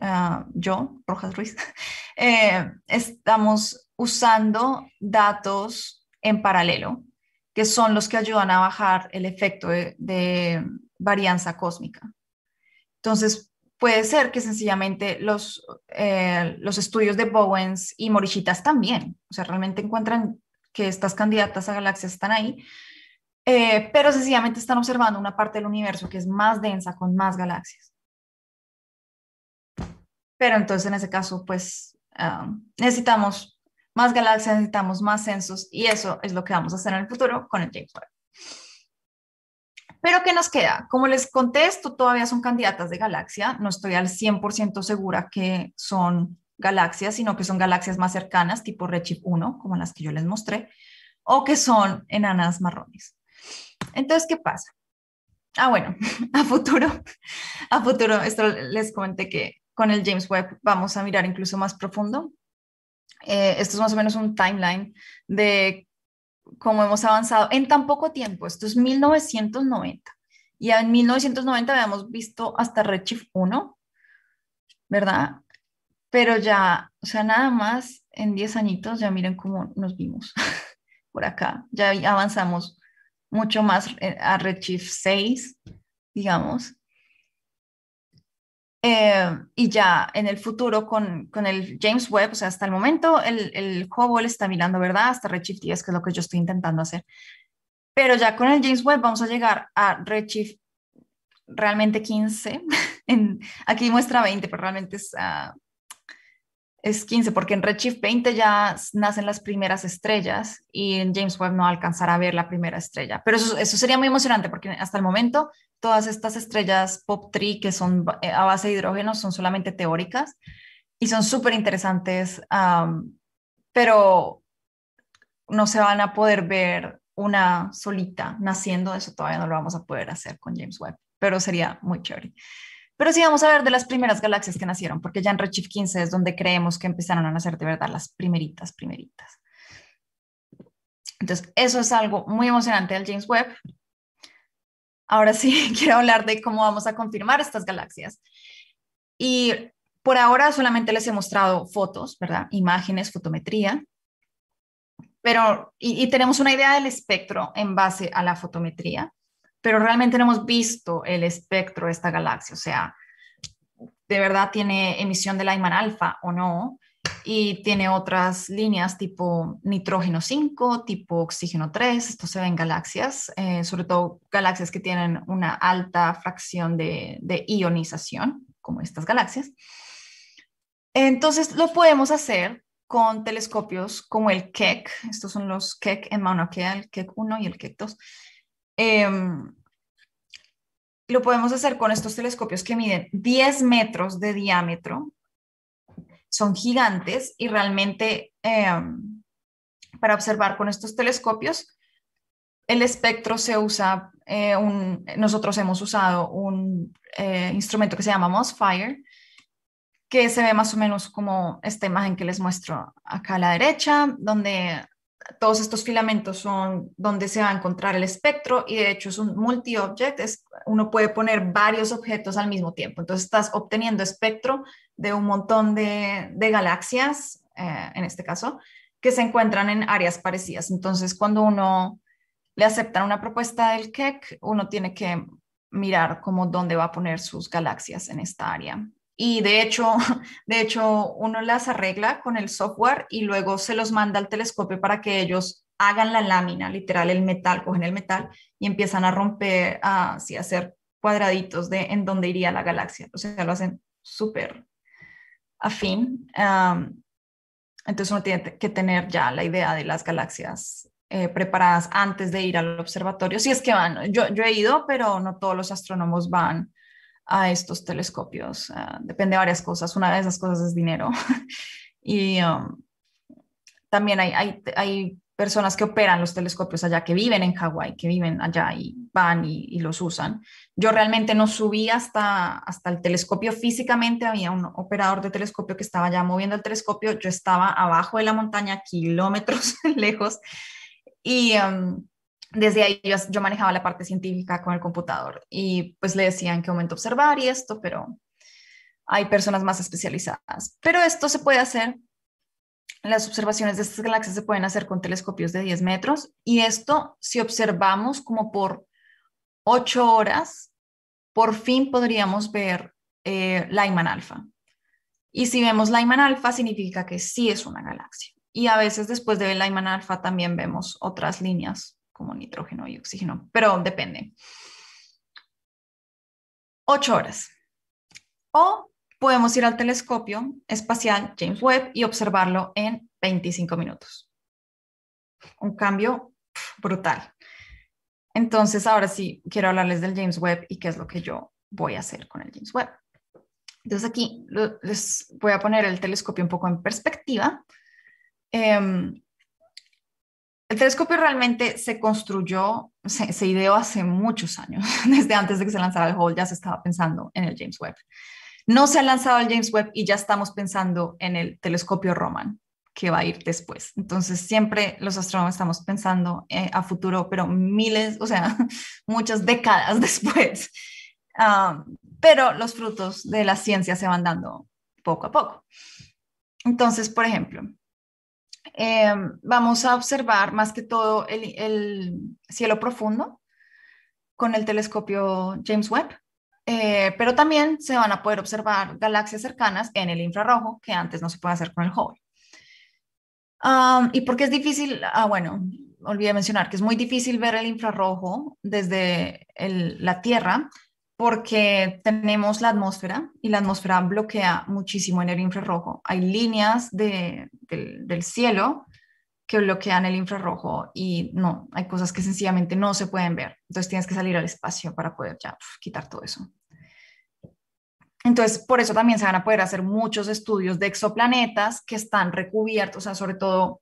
ah, yo, Rojas Ruiz, eh, estamos usando datos en paralelo, que son los que ayudan a bajar el efecto de, de varianza cósmica. Entonces, puede ser que sencillamente los, eh, estudios de Bowens y Morichitas también, o sea, realmente encuentran que estas candidatas a galaxias están ahí, eh, pero sencillamente están observando una parte del universo que es más densa con más galaxias. Pero entonces en ese caso, pues ah, necesitamos más galaxias, necesitamos más censos y eso es lo que vamos a hacer en el futuro con el James Webb. Pero ¿qué nos queda? Como les contesto, todavía son candidatas de galaxia. No estoy al 100% segura que son galaxias, sino que son galaxias más cercanas, tipo Redshift 1, como las que yo les mostré, o que son enanas marrones. Entonces, ¿qué pasa? Ah, bueno, a futuro, a futuro, esto les comenté que con el James Webb vamos a mirar incluso más profundo. Eh, esto es más o menos un timeline de cómo hemos avanzado en tan poco tiempo. Esto es 1990. Y en 1990 habíamos visto hasta Redshift 1, ¿verdad? Pero ya, o sea, nada más en 10 añitos, ya miren cómo nos vimos por acá. Ya avanzamos mucho más eh, a Redshift 6, digamos. Em, y ya en el futuro con, con, el James Webb, o sea, hasta el momento el, el Hubble está mirando, ¿verdad? Hasta Redshift 10, que es lo que yo estoy intentando hacer. Pero ya con el James Webb vamos a llegar a Redshift realmente 15. En, aquí muestra 20, pero realmente es ah, es 15, porque en Redshift 20 ya nacen las primeras estrellas y en James Webb no alcanzará a ver la primera estrella. Pero eso, sería muy emocionante porque hasta el momento todas estas estrellas Pop 3 que son eh, a base de hidrógeno son solamente teóricas y son súper interesantes, pero no se van a poder ver una solita naciendo. Eso todavía no lo vamos a poder hacer con James Webb, pero sería muy chévere. Pero sí vamos a ver de las primeras galaxias que nacieron, porque ya en Redshift 15 es donde creemos que empezaron a nacer de verdad las primeritas, primeritas. Entonces, eso es algo muy emocionante del James Webb. Ahora sí, quiero hablar de cómo vamos a confirmar estas galaxias. Y por ahora solamente les he mostrado fotos, ¿verdad? Imágenes, fotometría. Pero, y tenemos una idea del espectro en base a la fotometría pero realmente no hemos visto el espectro de esta galaxia, o sea, de verdad tiene emisión de Lyman alfa o no, y tiene otras líneas tipo nitrógeno 5, tipo oxígeno 3, esto se ve en galaxias, eh, sobre todo galaxias que tienen una alta fracción de, de ionización, como estas galaxias. Entonces lo podemos hacer con telescopios como el Keck, estos son los Keck en Mauna Kea, el Keck 1 y el Keck 2, Em, lo podemos hacer con estos telescopios que miden 10 metros de diámetro, son gigantes y realmente em, para observar con estos telescopios, el espectro se usa, eh, un, nosotros hemos usado un eh, instrumento que se llama MOSFIRE, que se ve más o menos como esta imagen que les muestro acá a la derecha, donde todos estos filamentos son donde se va a encontrar el espectro y de hecho es un multi-object, uno puede poner varios objetos al mismo tiempo. Entonces estás obteniendo espectro de un montón de, de galaxias, eh, en este caso, que se encuentran en áreas parecidas. Entonces cuando uno le acepta una propuesta del Keck, uno tiene que mirar cómo dónde va a poner sus galaxias en esta área y de hecho, de hecho uno las arregla con el software y luego se los manda al telescopio para que ellos hagan la lámina, literal el metal, cogen el metal y empiezan a romper, así a hacer cuadraditos de en dónde iría la galaxia. O sea, lo hacen súper afín. entonces uno tiene que tener ya la idea de las galaxias eh, preparadas antes de ir al observatorio. Si es que van, yo, yo he ido, pero no todos los astrónomos van a estos telescopios. Ah, depende de varias cosas. Una de esas cosas es dinero. y um, también hay, hay, personas que operan los telescopios allá, que viven en Hawái, que viven allá y van y, los usan. Yo realmente no subí hasta, hasta el telescopio físicamente. Había un operador de telescopio que estaba ya moviendo el telescopio. Yo estaba abajo de la montaña, kilómetros lejos. Y... Um, desde ahí yo, manejaba la parte científica con el computador y pues le decían qué momento observar y esto, pero hay personas más especializadas. Pero esto se puede hacer, las observaciones de estas galaxias se pueden hacer con telescopios de 10 metros y esto si observamos como por 8 horas, por fin podríamos ver eh, Lyman alfa. Y si vemos Lyman alfa significa que sí es una galaxia. Y a veces después de ver Lyman alfa también vemos otras líneas como nitrógeno y oxígeno, pero depende. Ocho horas. O podemos ir al telescopio espacial James Webb y observarlo en 25 minutos. Un cambio brutal. Entonces, ahora sí, quiero hablarles del James Webb y qué es lo que yo voy a hacer con el James Webb. Entonces, aquí les voy a poner el telescopio un poco en perspectiva. Em, el telescopio realmente se construyó, se, ideó hace muchos años, desde antes de que se lanzara el Hubble ya se estaba pensando en el James Webb. No se ha lanzado el James Webb y ya estamos pensando en el telescopio Roman, que va a ir después. Entonces, siempre los astrónomos estamos pensando eh, a futuro, pero miles, o sea, muchas décadas después. Ah, pero los frutos de la ciencia se van dando poco a poco. Entonces, por ejemplo, Em, vamos a observar más que todo el, cielo profundo con el telescopio James Webb, eh, pero también se van a poder observar galaxias cercanas en el infrarrojo que antes no se puede hacer con el Hubble. ¿Y por qué es difícil? Ah, bueno, olvidé mencionar que es muy difícil ver el infrarrojo desde la Tierra, porque tenemos la atmósfera y la atmósfera bloquea muchísimo en el infrarrojo. Hay líneas del, cielo que bloquean el infrarrojo y no, hay cosas que sencillamente no se pueden ver. Entonces tienes que salir al espacio para poder ya quitar todo eso. Entonces, por eso también se van a poder hacer muchos estudios de exoplanetas que están recubiertos, o sea, sobre todo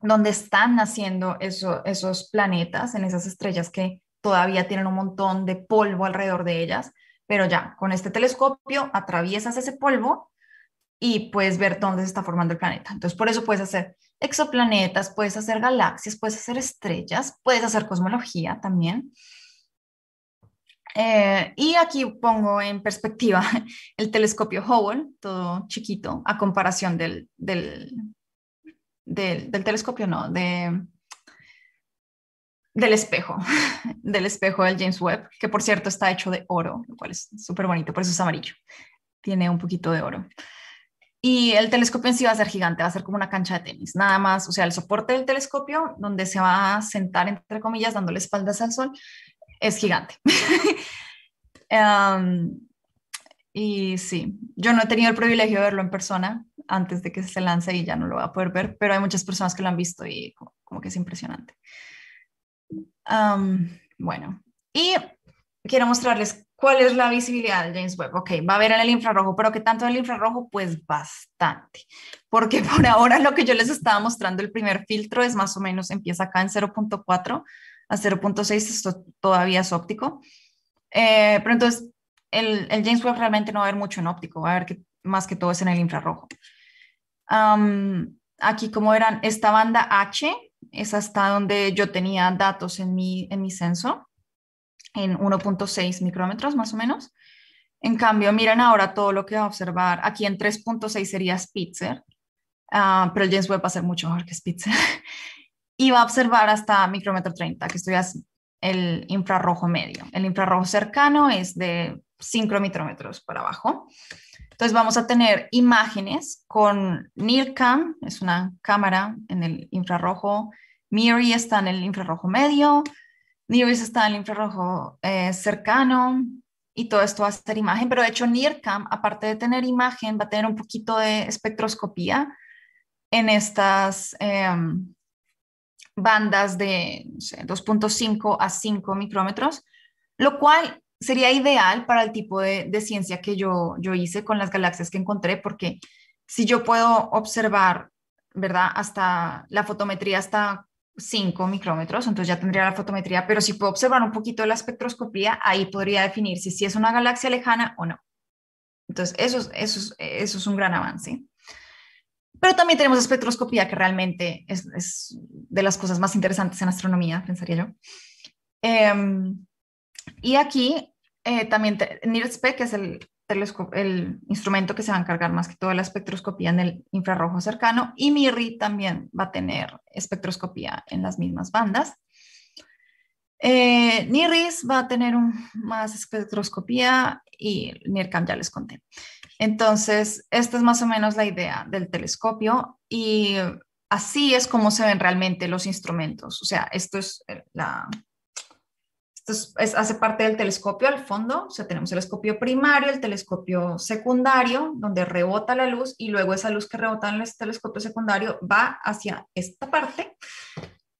donde están naciendo eso, esos planetas, en esas estrellas que todavía tienen un montón de polvo alrededor de ellas, pero ya con este telescopio atraviesas ese polvo y puedes ver dónde se está formando el planeta. Entonces, por eso puedes hacer exoplanetas, puedes hacer galaxias, puedes hacer estrellas, puedes hacer cosmología también. Eh, y aquí pongo en perspectiva el telescopio Hubble, todo chiquito, a comparación del, del telescopio, no, de, del espejo, del espejo del James Webb, que por cierto está hecho de oro, lo cual es súper bonito, por eso es amarillo, tiene un poquito de oro. Y el telescopio en sí va a ser gigante, va a ser como una cancha de tenis, nada más, o sea, el soporte del telescopio, donde se va a sentar, entre comillas, dándole espaldas al sol, es gigante. Em, y sí, yo no he tenido el privilegio de verlo en persona antes de que se lance y ya no lo va a poder ver, pero hay muchas personas que lo han visto y como que es impresionante bueno, y quiero mostrarles cuál es la visibilidad del James Webb. Ok, va a ver en el infrarrojo, pero ¿qué tanto en el infrarrojo? Pues bastante, porque por ahora lo que yo les estaba mostrando, el primer filtro es más o menos, empieza acá en 0.4 a 0.6, esto todavía es óptico. Eh, pero entonces, el, James Webb realmente no va a ver mucho en óptico, va a ver más que todo es en el infrarrojo. aquí, como verán, esta banda H es hasta donde yo tenía datos en mi, en mi censo, en 1.6 micrómetros más o menos. En cambio, miren ahora todo lo que va a observar. Aquí en 3.6 sería Spitzer, ah, pero James Webb va a ser mucho mejor que Spitzer. y va a observar hasta micrómetro 30, que es el infrarrojo medio. El infrarrojo cercano es de 5 micrómetros para abajo. Entonces vamos a tener imágenes con NIRCAM, es una cámara en el infrarrojo, MIRI está en el infrarrojo medio, NIRIS está en el infrarrojo eh, cercano y todo esto va a ser imagen, pero de hecho NIRCAM, aparte de tener imagen, va a tener un poquito de espectroscopía en estas em, bandas de 2.5 a 5 micrómetros, lo cual sería ideal para el tipo de, ciencia que yo, yo hice con las galaxias que encontré, porque si yo puedo observar, ¿verdad? Hasta la fotometría hasta 5 micrómetros, entonces ya tendría la fotometría, pero si puedo observar un poquito la espectroscopía, ahí podría definir si, si es una galaxia lejana o no. Entonces, eso es, eso eso es un gran avance. Pero también tenemos espectroscopía, que realmente es, es de las cosas más interesantes en astronomía, pensaría yo. Em, y aquí eh, también NIRSPEC es el, el instrumento que se va a encargar más que toda la espectroscopía en el infrarrojo cercano y MIRI también va a tener espectroscopía en las mismas bandas. Eh, NIRIS va a tener más espectroscopía y NIRCAM ya les conté. Entonces, esta es más o menos la idea del telescopio y así es como se ven realmente los instrumentos. O sea, esto es eh, la, entonces, hace parte del telescopio al fondo, o sea, tenemos el telescopio primario, el telescopio secundario, donde rebota la luz y luego esa luz que rebota en el telescopio secundario va hacia esta parte,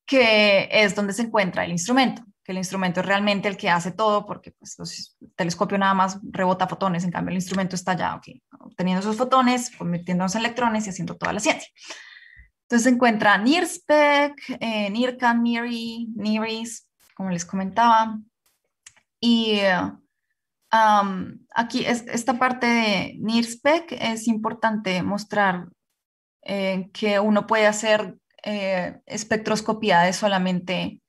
que es donde se encuentra el instrumento, que el instrumento es realmente el que hace todo, porque pues, el telescopio nada más rebota fotones, en cambio el instrumento está ya obteniendo esos fotones, convirtiéndolos en electrones y haciendo toda la ciencia. Entonces se encuentra NIRSPEC, eh, NIRCAM, NIRI, NIRIS, como les comentaba. Y aquí es, esta parte de NIRSPEC es importante mostrar eh, que uno puede hacer eh, espectroscopía de solamente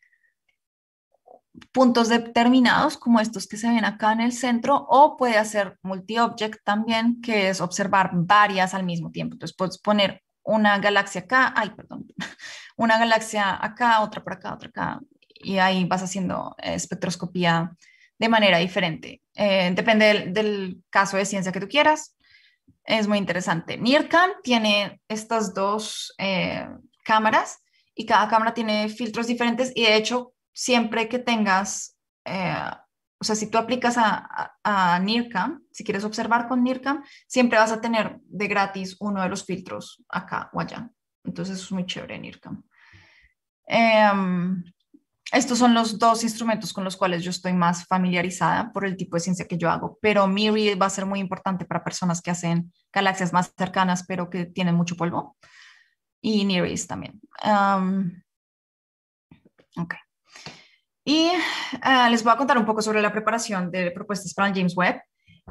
puntos determinados como estos que se ven acá en el centro o puede hacer multi-object también, que es observar varias al mismo tiempo. Entonces puedes poner una galaxia acá, ay, perdón, una galaxia acá, otra por acá, otra acá, y ahí vas haciendo eh, espectroscopía de manera diferente. Eh, depende del, caso de ciencia que tú quieras. Es muy interesante. NIRCAM tiene estas dos eh, cámaras y cada cámara tiene filtros diferentes y de hecho siempre que tengas, o sea, si tú aplicas a, a, NIRCAM, si quieres observar con NIRCAM, siempre vas a tener de gratis uno de los filtros acá o allá. Entonces es muy chévere NIRCAM. Em, estos son los dos instrumentos con los cuales yo estoy más familiarizada por el tipo de ciencia que yo hago, pero MIRI va a ser muy importante para personas que hacen galaxias más cercanas, pero que tienen mucho polvo, y NIRIs también. Y ah, les voy a contar un poco sobre la preparación de propuestas para el James Webb.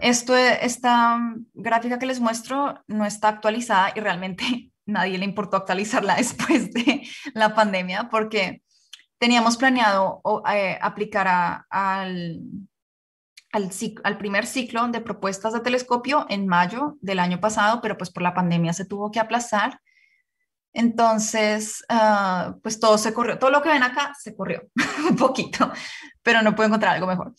Esto, esta gráfica que les muestro no está actualizada y realmente nadie le importó actualizarla después de la pandemia porque teníamos planeado eh, aplicar al, primer ciclo de propuestas de telescopio en mayo del año pasado, pero pues por la pandemia se tuvo que aplazar. Entonces, ah, pues todo se corrió, todo lo que ven acá se corrió un poquito, pero no puedo encontrar algo mejor.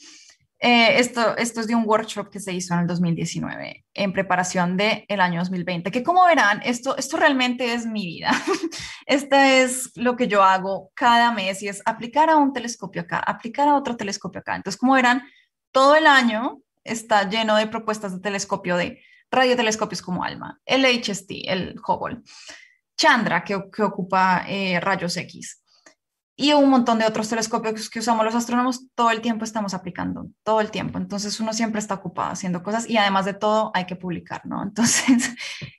Eh, esto, esto es de un workshop que se hizo en el 2019 en preparación del el año 2020, que como verán, esto, esto realmente es mi vida. Esto es lo que yo hago cada mes y es aplicar a un telescopio acá, aplicar a otro telescopio acá. Entonces, como verán, todo el año está lleno de propuestas de telescopio de radiotelescopios como ALMA, el el Hubble, Chandra, que, ocupa eh, rayos X, y un montón de otros telescopios que usamos los astrónomos, todo el tiempo estamos aplicando, todo el tiempo. Entonces uno siempre está ocupado haciendo cosas y además de todo hay que publicar, ¿no? Entonces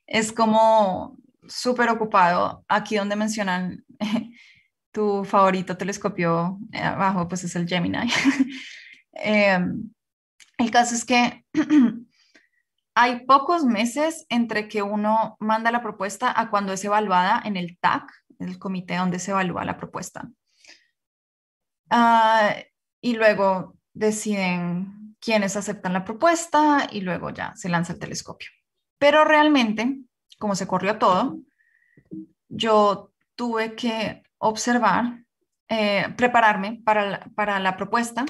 es como súper ocupado. Aquí donde mencionan tu favorito telescopio eh, abajo, pues es el Gemini. Em, el caso es que hay pocos meses entre que uno manda la propuesta a cuando es evaluada en el TAC, el comité donde se evalúa la propuesta. Ah, y luego deciden quiénes aceptan la propuesta y luego ya se lanza el telescopio. Pero realmente, como se corrió todo, yo tuve que observar, eh, prepararme para para la propuesta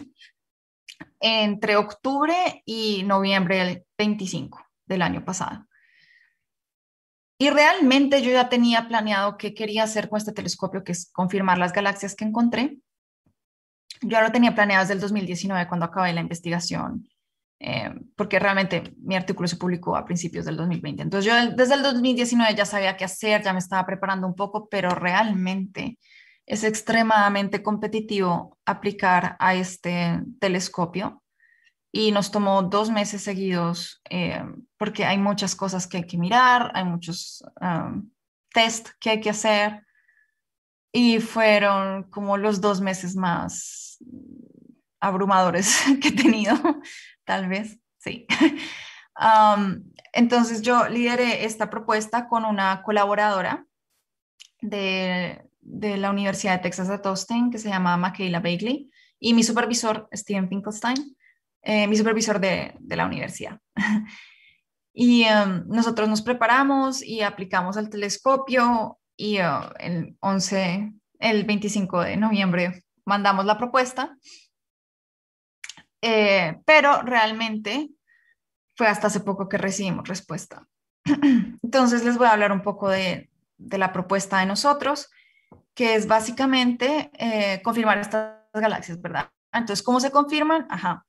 entre octubre y noviembre del 25 del año pasado. Y realmente yo ya tenía planeado qué quería hacer con este telescopio, que es confirmar las galaxias que encontré, yo lo tenía planeado desde el 2019 cuando acabé la investigación, eh, porque realmente mi artículo se publicó a principios del 2020. Entonces yo desde el 2019 ya sabía qué hacer, ya me estaba preparando un poco, pero realmente es extremadamente competitivo aplicar a este telescopio y nos tomó dos meses seguidos eh, porque hay muchas cosas que hay que mirar, hay muchos um, test que hay que hacer y fueron como los dos meses más abrumadores que he tenido, tal vez, sí. Um, entonces yo lideré esta propuesta con una colaboradora de, la Universidad de Texas de Austin que se llama Michaela Bailey y mi supervisor, Steven Finkelstein, eh, mi supervisor de, la universidad. y um, nosotros nos preparamos y aplicamos al telescopio y uh, el 11, el 25 de noviembre mandamos la propuesta, eh, pero realmente fue hasta hace poco que recibimos respuesta. Entonces les voy a hablar un poco de, la propuesta de nosotros, que es básicamente eh, confirmar estas galaxias, ¿verdad? Entonces, ¿cómo se confirman? Ajá.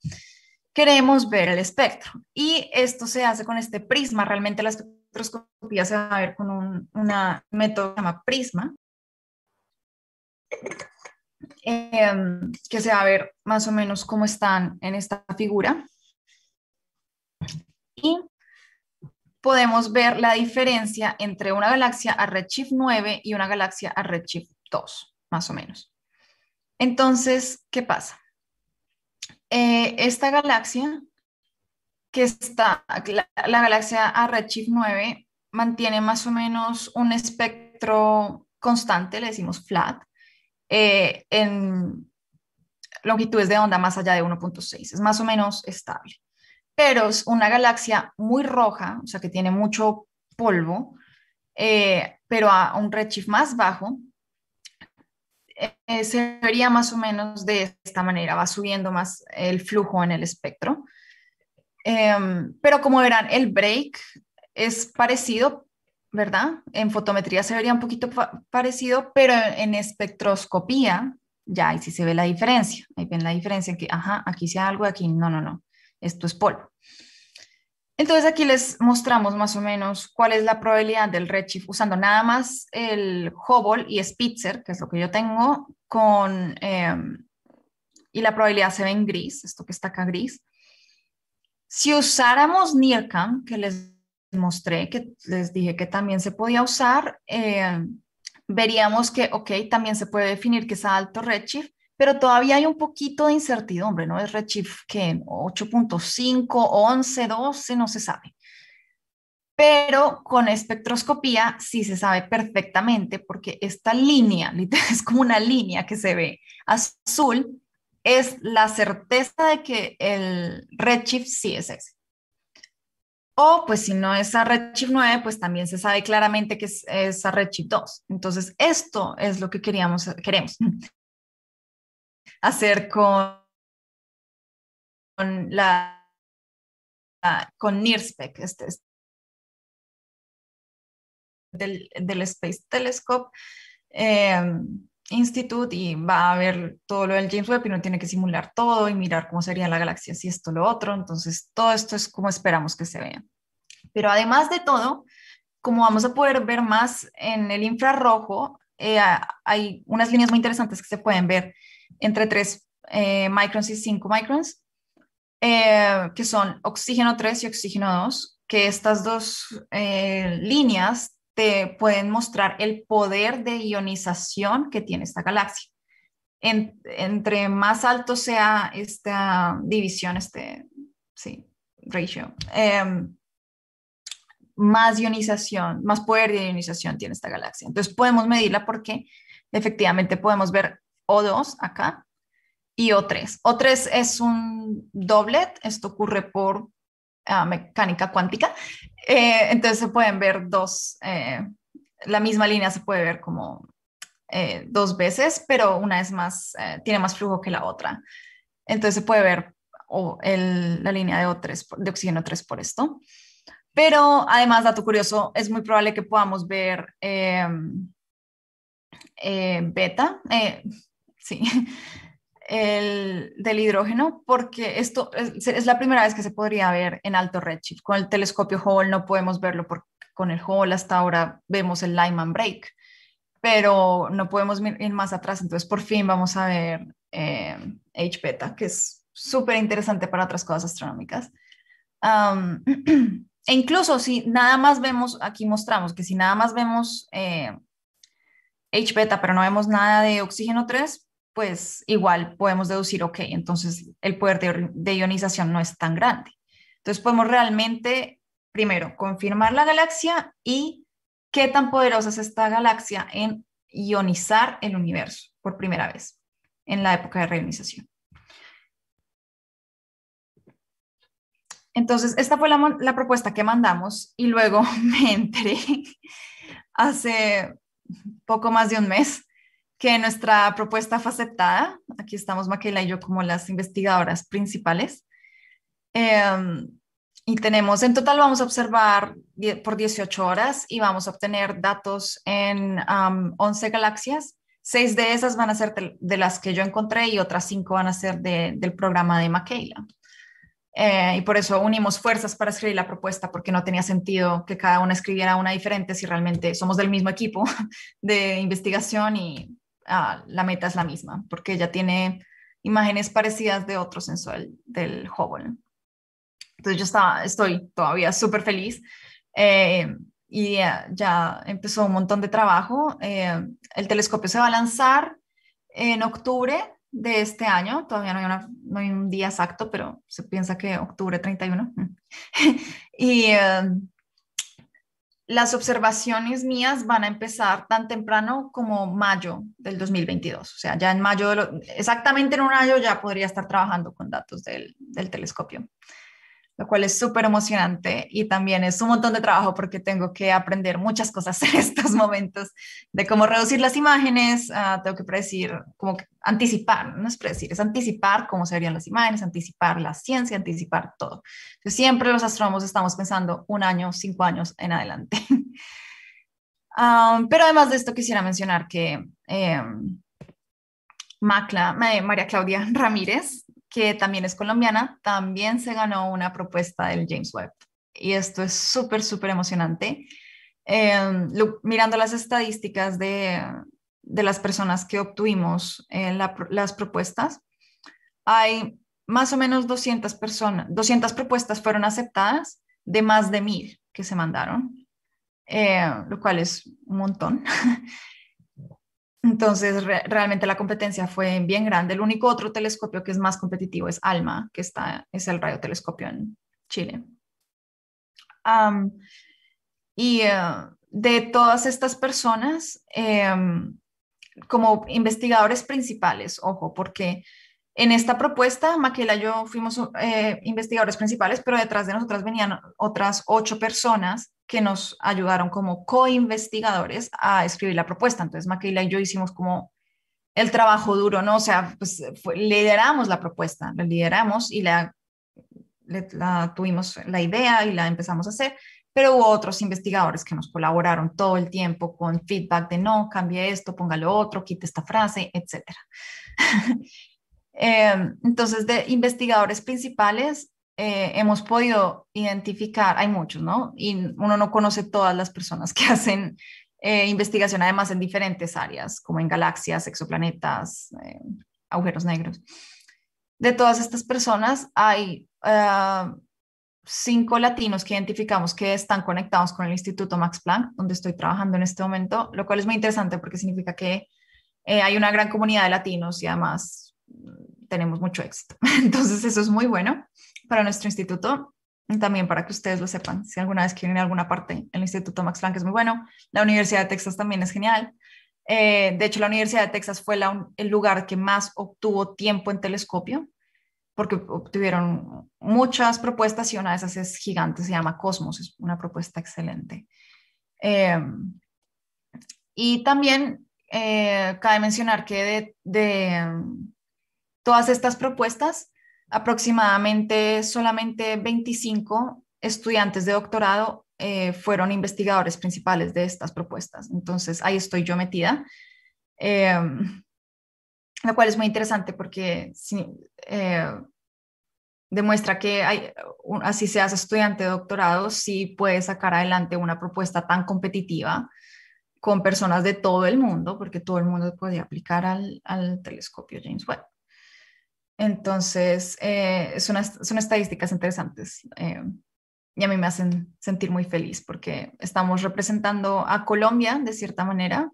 Queremos ver el espectro y esto se hace con este prisma. Realmente la espectroscopía se va a ver con un una método que se llama prisma. Em, que se va a ver más o menos cómo están en esta figura. Y podemos ver la diferencia entre una galaxia a redshift 9 y una galaxia a redshift 2, más o menos. Entonces, ¿qué pasa? Eh, esta galaxia, que está, la, galaxia a redshift 9, mantiene más o menos un espectro constante, le decimos flat, eh, en longitudes de onda más allá de 1.6. Es más o menos estable. Pero es una galaxia muy roja, o sea que tiene mucho polvo, eh, pero a un redshift más bajo, eh, se vería más o menos de esta manera, va subiendo más el flujo en el espectro. Em, pero como verán, el break es parecido, ¿verdad? En fotometría se vería un poquito parecido, pero en, espectroscopía ya ahí sí se ve la diferencia. Ahí ven la diferencia que, ajá, aquí sea algo, aquí no, no, no. Esto es polvo. Entonces aquí les mostramos más o menos cuál es la probabilidad del redshift usando nada más el Hubble y Spitzer, que es lo que yo tengo, con, em, y la probabilidad se ve en gris, esto que está acá gris. Si usáramos NIRCAM, que les mostré, que les dije que también se podía usar, eh, veríamos que, ok, también se puede definir que es alto redshift, pero todavía hay un poquito de incertidumbre, ¿no? Es redshift que 8.5, 11, 12, no se sabe. Pero con espectroscopía sí se sabe perfectamente porque esta línea, es como una línea que se ve azul, es la certeza de que el redshift sí es ese. O pues si no es a 9, pues también se sabe claramente que es, es 2. Entonces, esto es lo que queríamos, queremos hacer con, la ah, con NIRSPEC, este, este del, Space Telescope. Em, Institute y va a ver todo lo del James Webb y no tiene que simular todo y mirar cómo sería la galaxia si esto lo otro. Entonces, todo esto es como esperamos que se vea. Pero además de todo, como vamos a poder ver más en el infrarrojo, eh, hay unas líneas muy interesantes que se pueden ver entre 3 eh, microns y 5 microns, eh, que son oxígeno 3 y oxígeno 2, que estas dos eh, líneas te pueden mostrar el poder de ionización que tiene esta galaxia. entre más alto sea esta división, este, ratio, em, más ionización, más poder de ionización tiene esta galaxia. Entonces podemos medirla porque efectivamente podemos ver O2 acá y O3. O3 es un doblet, esto ocurre por ah, mecánica cuántica, eh, entonces se pueden ver dos, eh, la misma línea se puede ver como eh, dos veces, pero una es más, tiene más flujo que la otra. Entonces se puede ver el, la línea de, O3, de oxígeno 3 por esto. Pero además, dato curioso, es muy probable que podamos ver beta, sí, el, del hidrógeno porque esto es, la primera vez que se podría ver en alto redshift. Con el telescopio Hubble no podemos verlo porque con el Hubble hasta ahora vemos el Lyman Break, pero no podemos ir más atrás. Entonces por fin vamos a ver eh, H-beta, que es súper interesante para otras cosas astronómicas. e incluso si nada más vemos, aquí mostramos que si nada más vemos eh, H-beta, pero no vemos nada de oxígeno 3, pues igual podemos deducir, ok, entonces el poder de, ionización no es tan grande. Entonces podemos realmente, primero, confirmar la galaxia y qué tan poderosa es esta galaxia en ionizar el universo por primera vez en la época de reionización. Entonces, esta fue la, la, propuesta que mandamos y luego me enteré hace poco más de un mes que nuestra propuesta fue aceptada. Aquí estamos Maquela y yo como las investigadoras principales. Em, y tenemos, en total vamos a observar por 18 horas y vamos a obtener datos en 11 galaxias. Seis de esas van a ser de las que yo encontré y otras cinco van a ser de, del programa de Maquela. Eh, y por eso unimos fuerzas para escribir la propuesta, porque no tenía sentido que cada una escribiera una diferente si realmente somos del mismo equipo de investigación y Ah, la meta es la misma, porque ella tiene imágenes parecidas de otro sensor del Hubble. Entonces yo estaba, estoy todavía súper feliz eh, y eh, ya, empezó un montón de trabajo. Eh, el telescopio se va a lanzar en octubre de este año, todavía no hay, no hay un día exacto, pero se piensa que octubre 31. y... las observaciones mías van a empezar tan temprano como mayo del 2022. O sea, ya en mayo, exactamente en un año ya podría estar trabajando con datos del telescopio lo cual es súper emocionante y también es un montón de trabajo porque tengo que aprender muchas cosas en estos momentos de cómo reducir las imágenes, ah, tengo que predecir, como anticipar, no es predecir, es anticipar cómo se las imágenes, anticipar la ciencia, anticipar todo. siempre los astrónomos estamos pensando un año, cinco años en adelante. Ah, pero además de esto quisiera mencionar que em, María Claudia Ramírez, que también es colombiana, también se ganó una propuesta del James Webb. Y esto es súper, súper emocionante. Em, mirando las estadísticas de, de, las personas que obtuvimos eh, las propuestas, hay más o menos 200 personas, 200 propuestas fueron aceptadas de más de mil que se mandaron, eh, lo cual es un montón. Entonces, realmente la competencia fue bien grande. El único otro telescopio que es más competitivo es ALMA, que está, es el telescopio en Chile. y ah, de todas estas personas, em, como investigadores principales, ojo, porque en esta propuesta, Maquila y yo fuimos eh, investigadores principales, pero detrás de nosotras venían otras ocho personas que nos ayudaron como co-investigadores a escribir la propuesta. Entonces, Maquila y yo hicimos como el trabajo duro, ¿no? O sea, pues lideramos la propuesta, la lideramos y la, la tuvimos la idea y la empezamos a hacer, pero hubo otros investigadores que nos colaboraron todo el tiempo con feedback de no, cambie esto, póngalo otro, quite esta frase, etcétera. Em, entonces, de investigadores principales eh, hemos podido identificar, hay muchos, ¿no? Y uno no conoce todas las personas que hacen eh, investigación, además en diferentes áreas, como en galaxias, exoplanetas, eh, agujeros negros. De todas estas personas, hay ah, cinco latinos que identificamos que están conectados con el Instituto Max Planck, donde estoy trabajando en este momento, lo cual es muy interesante porque significa que hay una gran comunidad de latinos y además tenemos mucho éxito. Entonces, eso es muy bueno para nuestro instituto. y También para que ustedes lo sepan, si alguna vez quieren ir a alguna parte, el Instituto Max Planck es muy bueno, la Universidad de Texas también es genial. Eh, de hecho, la Universidad de Texas fue el lugar que más obtuvo tiempo en telescopio, porque obtuvieron muchas propuestas y una de esas es gigante, se llama Cosmos, es una propuesta excelente. Eh, y también eh, cabe mencionar que de, todas estas propuestas, aproximadamente solamente 25 estudiantes de doctorado eh, fueron investigadores principales de estas propuestas. Entonces, ahí estoy yo metida, em, lo cual es muy interesante porque eh, demuestra que hay, así seas estudiante de doctorado, sí puedes sacar adelante una propuesta tan competitiva con personas de todo el mundo, porque todo el mundo puede aplicar al telescopio James Webb. Entonces, eh, son, estadísticas interesantes eh, y a mí me hacen sentir muy feliz porque estamos representando a Colombia de cierta manera,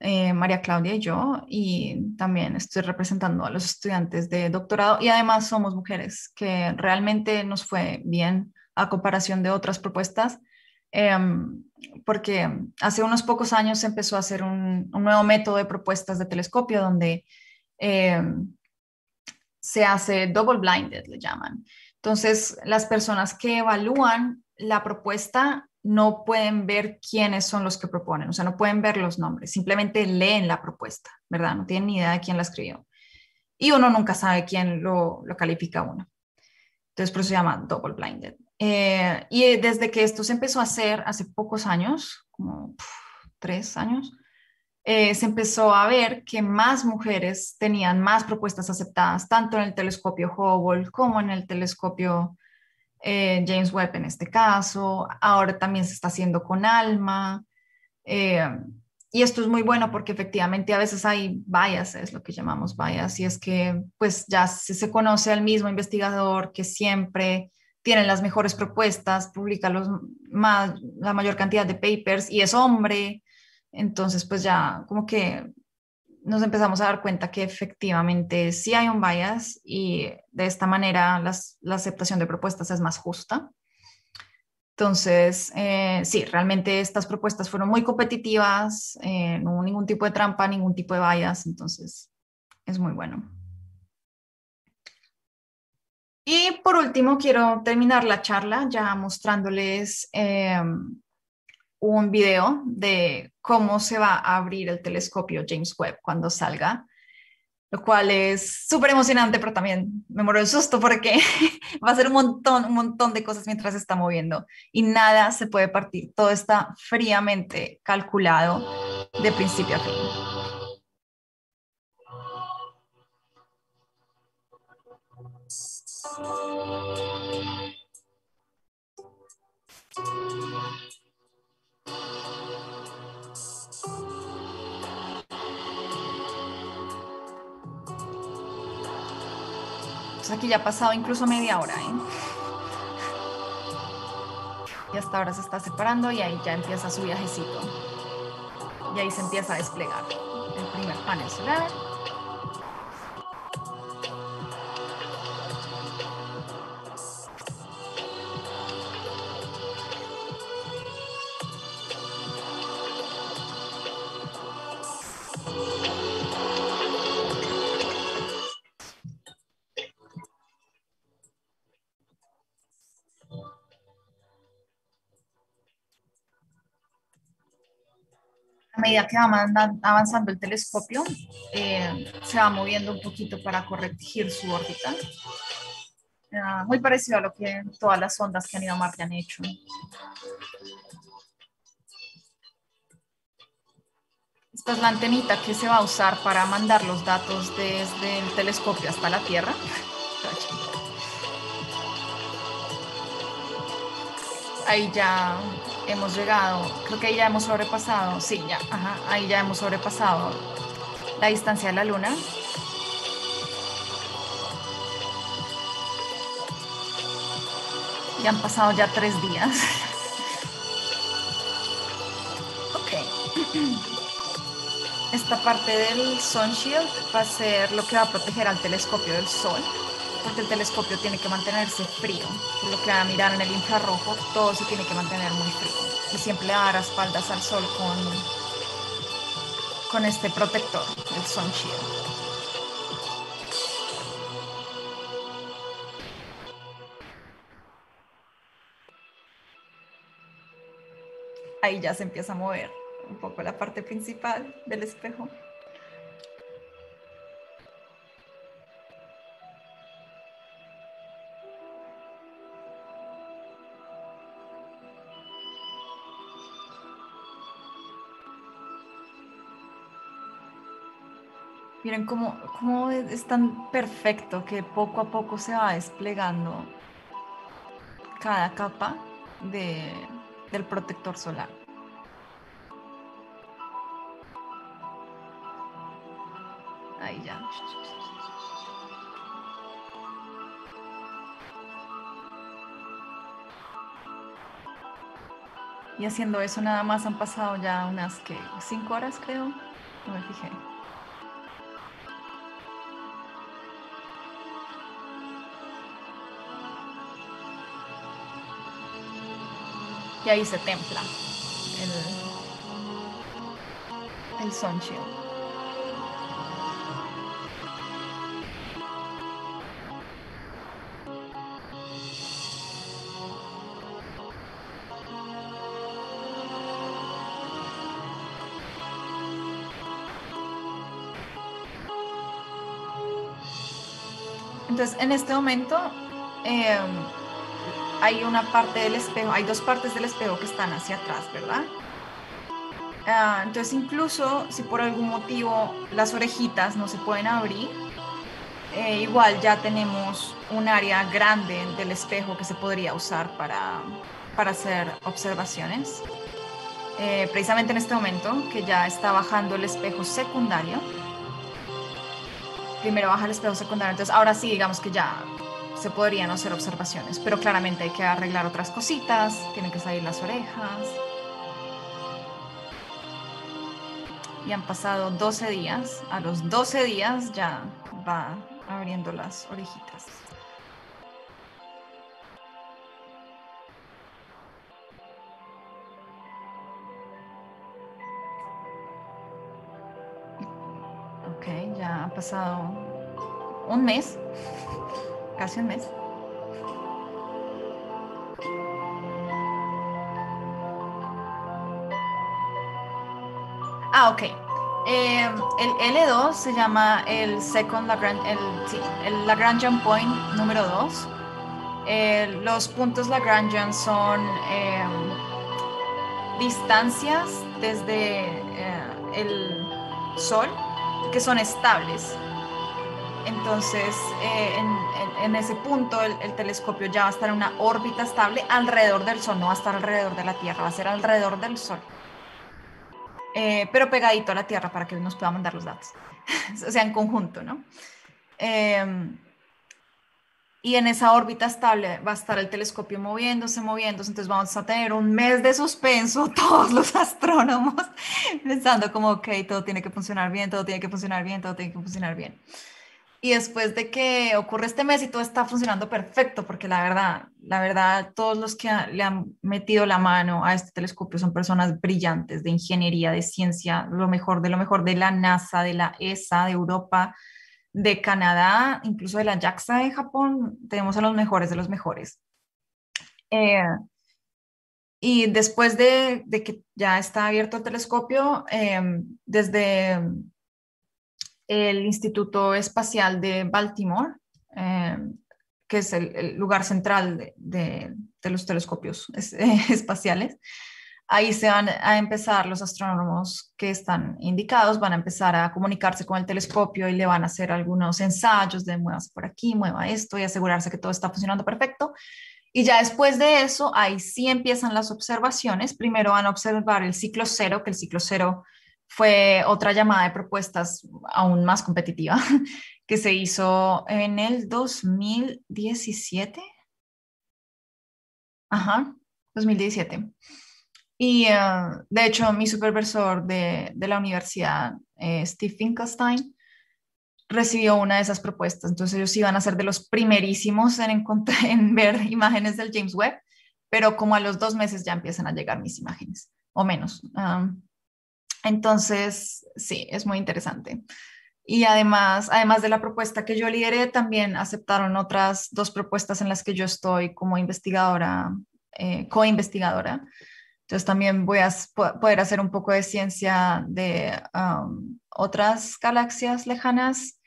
eh, María Claudia y yo, y también estoy representando a los estudiantes de doctorado y además somos mujeres, que realmente nos fue bien a comparación de otras propuestas. porque hace unos pocos años empezó a hacer un, un nuevo método de propuestas de telescopio donde se hace double blinded, le llaman. Entonces, las personas que evalúan la propuesta no pueden ver quiénes son los que proponen, o sea, no pueden ver los nombres, simplemente leen la propuesta, ¿verdad? No tienen ni idea de quién la escribió. Y uno nunca sabe quién lo, lo califica uno. Entonces, por eso se llama double blinded. Eh, y desde que esto se empezó a hacer hace pocos años, como tres años, eh, se empezó a ver que más mujeres tenían más propuestas aceptadas, tanto en el telescopio Hubble como en el telescopio eh, James Webb en este caso. Ahora también se está haciendo con ALMA. Eh, y esto es muy bueno porque efectivamente a veces hay bias, es lo que llamamos bias, y es que pues ya se, se conoce al mismo investigador que siempre tiene las mejores propuestas, publica más, la mayor cantidad de papers y es hombre, entonces, pues ya como que nos empezamos a dar cuenta que efectivamente sí hay un bias y de esta manera la aceptación de propuestas es más justa. Entonces, eh, sí, realmente estas propuestas fueron muy competitivas, eh, no hubo ningún tipo de trampa, ningún tipo de bias, entonces es muy bueno. Y por último, quiero terminar la charla ya mostrándoles eh, un video de cómo se va a abrir el telescopio James Webb cuando salga, lo cual es súper emocionante, pero también me muero el susto porque va a ser un montón, un montón de cosas mientras se está moviendo y nada se puede partir, todo está fríamente calculado de principio a fin. aquí ya ha pasado incluso media hora. ¿eh? Y hasta ahora se está separando y ahí ya empieza su viajecito. Y ahí se empieza a desplegar el primer panel solar. ya que va avanzando el telescopio, eh, se va moviendo un poquito para corregir su órbita. Ah, muy parecido a lo que todas las ondas que han ido a Marte han hecho. Esta es la antenita que se va a usar para mandar los datos desde el telescopio hasta la Tierra. Ahí ya hemos llegado, creo que ahí ya hemos sobrepasado, sí, ya, ajá, ahí ya hemos sobrepasado la distancia de la luna. Y han pasado ya tres días. ok. Esta parte del sunshield va a ser lo que va a proteger al telescopio del sol porque el telescopio tiene que mantenerse frío, lo que va a mirar en el infrarrojo todo se tiene que mantener muy frío y siempre dar espaldas al sol con, con este protector, el Sun Shield. Ahí ya se empieza a mover un poco la parte principal del espejo. Miren cómo, es tan perfecto que poco a poco se va desplegando cada capa de, del protector solar. Ahí ya. Y haciendo eso nada más han pasado ya unas que cinco horas creo, no me fijé. y ahí se templa el, el Entonces, en este momento, eh, hay una parte del espejo, hay dos partes del espejo que están hacia atrás, ¿verdad? Ah, entonces incluso si por algún motivo las orejitas no se pueden abrir, eh, igual ya tenemos un área grande del espejo que se podría usar para, para hacer observaciones. Eh, precisamente en este momento que ya está bajando el espejo secundario. Primero baja el espejo secundario, entonces ahora sí digamos que ya se podrían hacer observaciones, pero claramente hay que arreglar otras cositas, tienen que salir las orejas. Y han pasado 12 días, a los 12 días ya va abriendo las orejitas. Ok, ya ha pasado un mes. casi un mes. Ah, ok. Em, el L2 se llama el Second Lagrangian Point número 2. los puntos Lagrangian son em, distancias desde eh, el Sol que son estables entonces, eh, en, ese punto, el, telescopio ya va a estar en una órbita estable alrededor del Sol, no va a estar alrededor de la Tierra, va a ser alrededor del Sol. Eh, pero pegadito a la Tierra para que nos pueda mandar los datos. o sea, en conjunto, ¿no? Em, y en esa órbita estable va a estar el telescopio moviéndose, moviéndose, entonces vamos a tener un mes de suspenso todos los astrónomos pensando como, ok, todo tiene que funcionar bien, todo tiene que funcionar bien, todo tiene que funcionar bien y después de que ocurre este mes y todo está funcionando perfecto, porque la verdad, la verdad, todos los que le han metido la mano a este telescopio son personas brillantes de ingeniería, de ciencia, lo mejor de lo mejor de la NASA, de la ESA, de Europa, de Canadá, incluso de la JAXA de Japón, tenemos a los mejores de los mejores. Eh, y después de, que ya está abierto el telescopio, eh, desde el Instituto Espacial de Baltimore, eh, que es el, lugar central de, los telescopios espaciales. Ahí se van a empezar los astrónomos que están indicados, van a empezar a comunicarse con el telescopio y le van a hacer algunos ensayos de por aquí, mueva esto y asegurarse que todo está funcionando perfecto. Y ya después de eso, ahí sí empiezan las observaciones. Primero van a observar el ciclo cero, que el ciclo cero fue otra llamada de propuestas aún más competitiva que se hizo en el 2017. Ajá, 2017. Y eh, de hecho, mi supervisor de, de la universidad, eh, Steve Finkelstein, recibió una de esas propuestas. Entonces ellos iban a ser de los primerísimos en, en ver imágenes del James Webb, pero como a los dos meses ya empiezan a llegar mis imágenes, o menos. Entonces, sí, es muy interesante. Y además, además de la propuesta que yo lideré, también aceptaron otras dos propuestas en las que yo estoy como investigadora, eh, co-investigadora. Entonces también voy a poder hacer un poco de ciencia de um, otras galaxias lejanas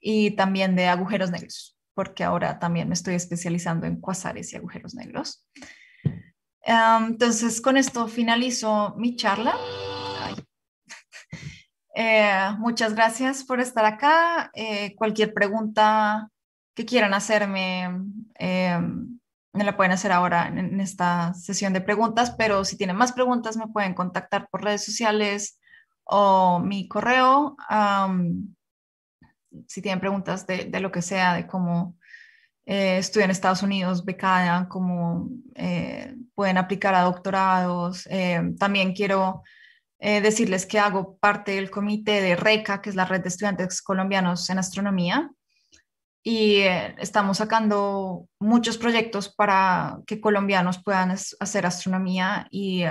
y también de agujeros negros, porque ahora también me estoy especializando en cuasares y agujeros negros. Um, entonces con esto finalizo mi charla. Eh, muchas gracias por estar acá. Eh, cualquier pregunta que quieran hacerme, eh, me la pueden hacer ahora en, esta sesión de preguntas, pero si tienen más preguntas me pueden contactar por redes sociales o mi correo. si tienen preguntas de, de, lo que sea, de cómo estudian en Estados Unidos, becada, cómo pueden aplicar a doctorados. también quiero eh, decirles que hago parte del comité de RECA, que es la Red de Estudiantes Colombianos en Astronomía, y eh, estamos sacando muchos proyectos para que colombianos puedan hacer astronomía y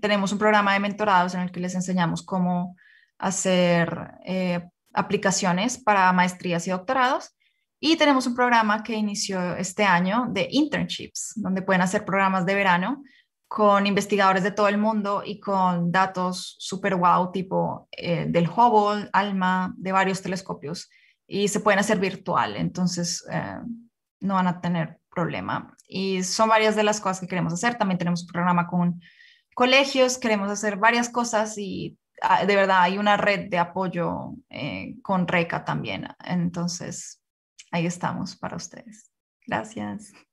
tenemos un programa de mentorados en el que les enseñamos cómo hacer eh, aplicaciones para maestrías y doctorados. Y tenemos un programa que inició este año de internships, donde pueden hacer programas de verano con investigadores de todo el mundo y con datos super wow, tipo eh, del Hubble, ALMA, de varios telescopios, y se pueden hacer virtual, entonces eh, no van a tener problema. Y son varias de las cosas que queremos hacer. También tenemos un programa con colegios, queremos hacer varias cosas y ah, de verdad hay una red de apoyo eh, con RECA también. Entonces, ahí estamos para ustedes. Gracias.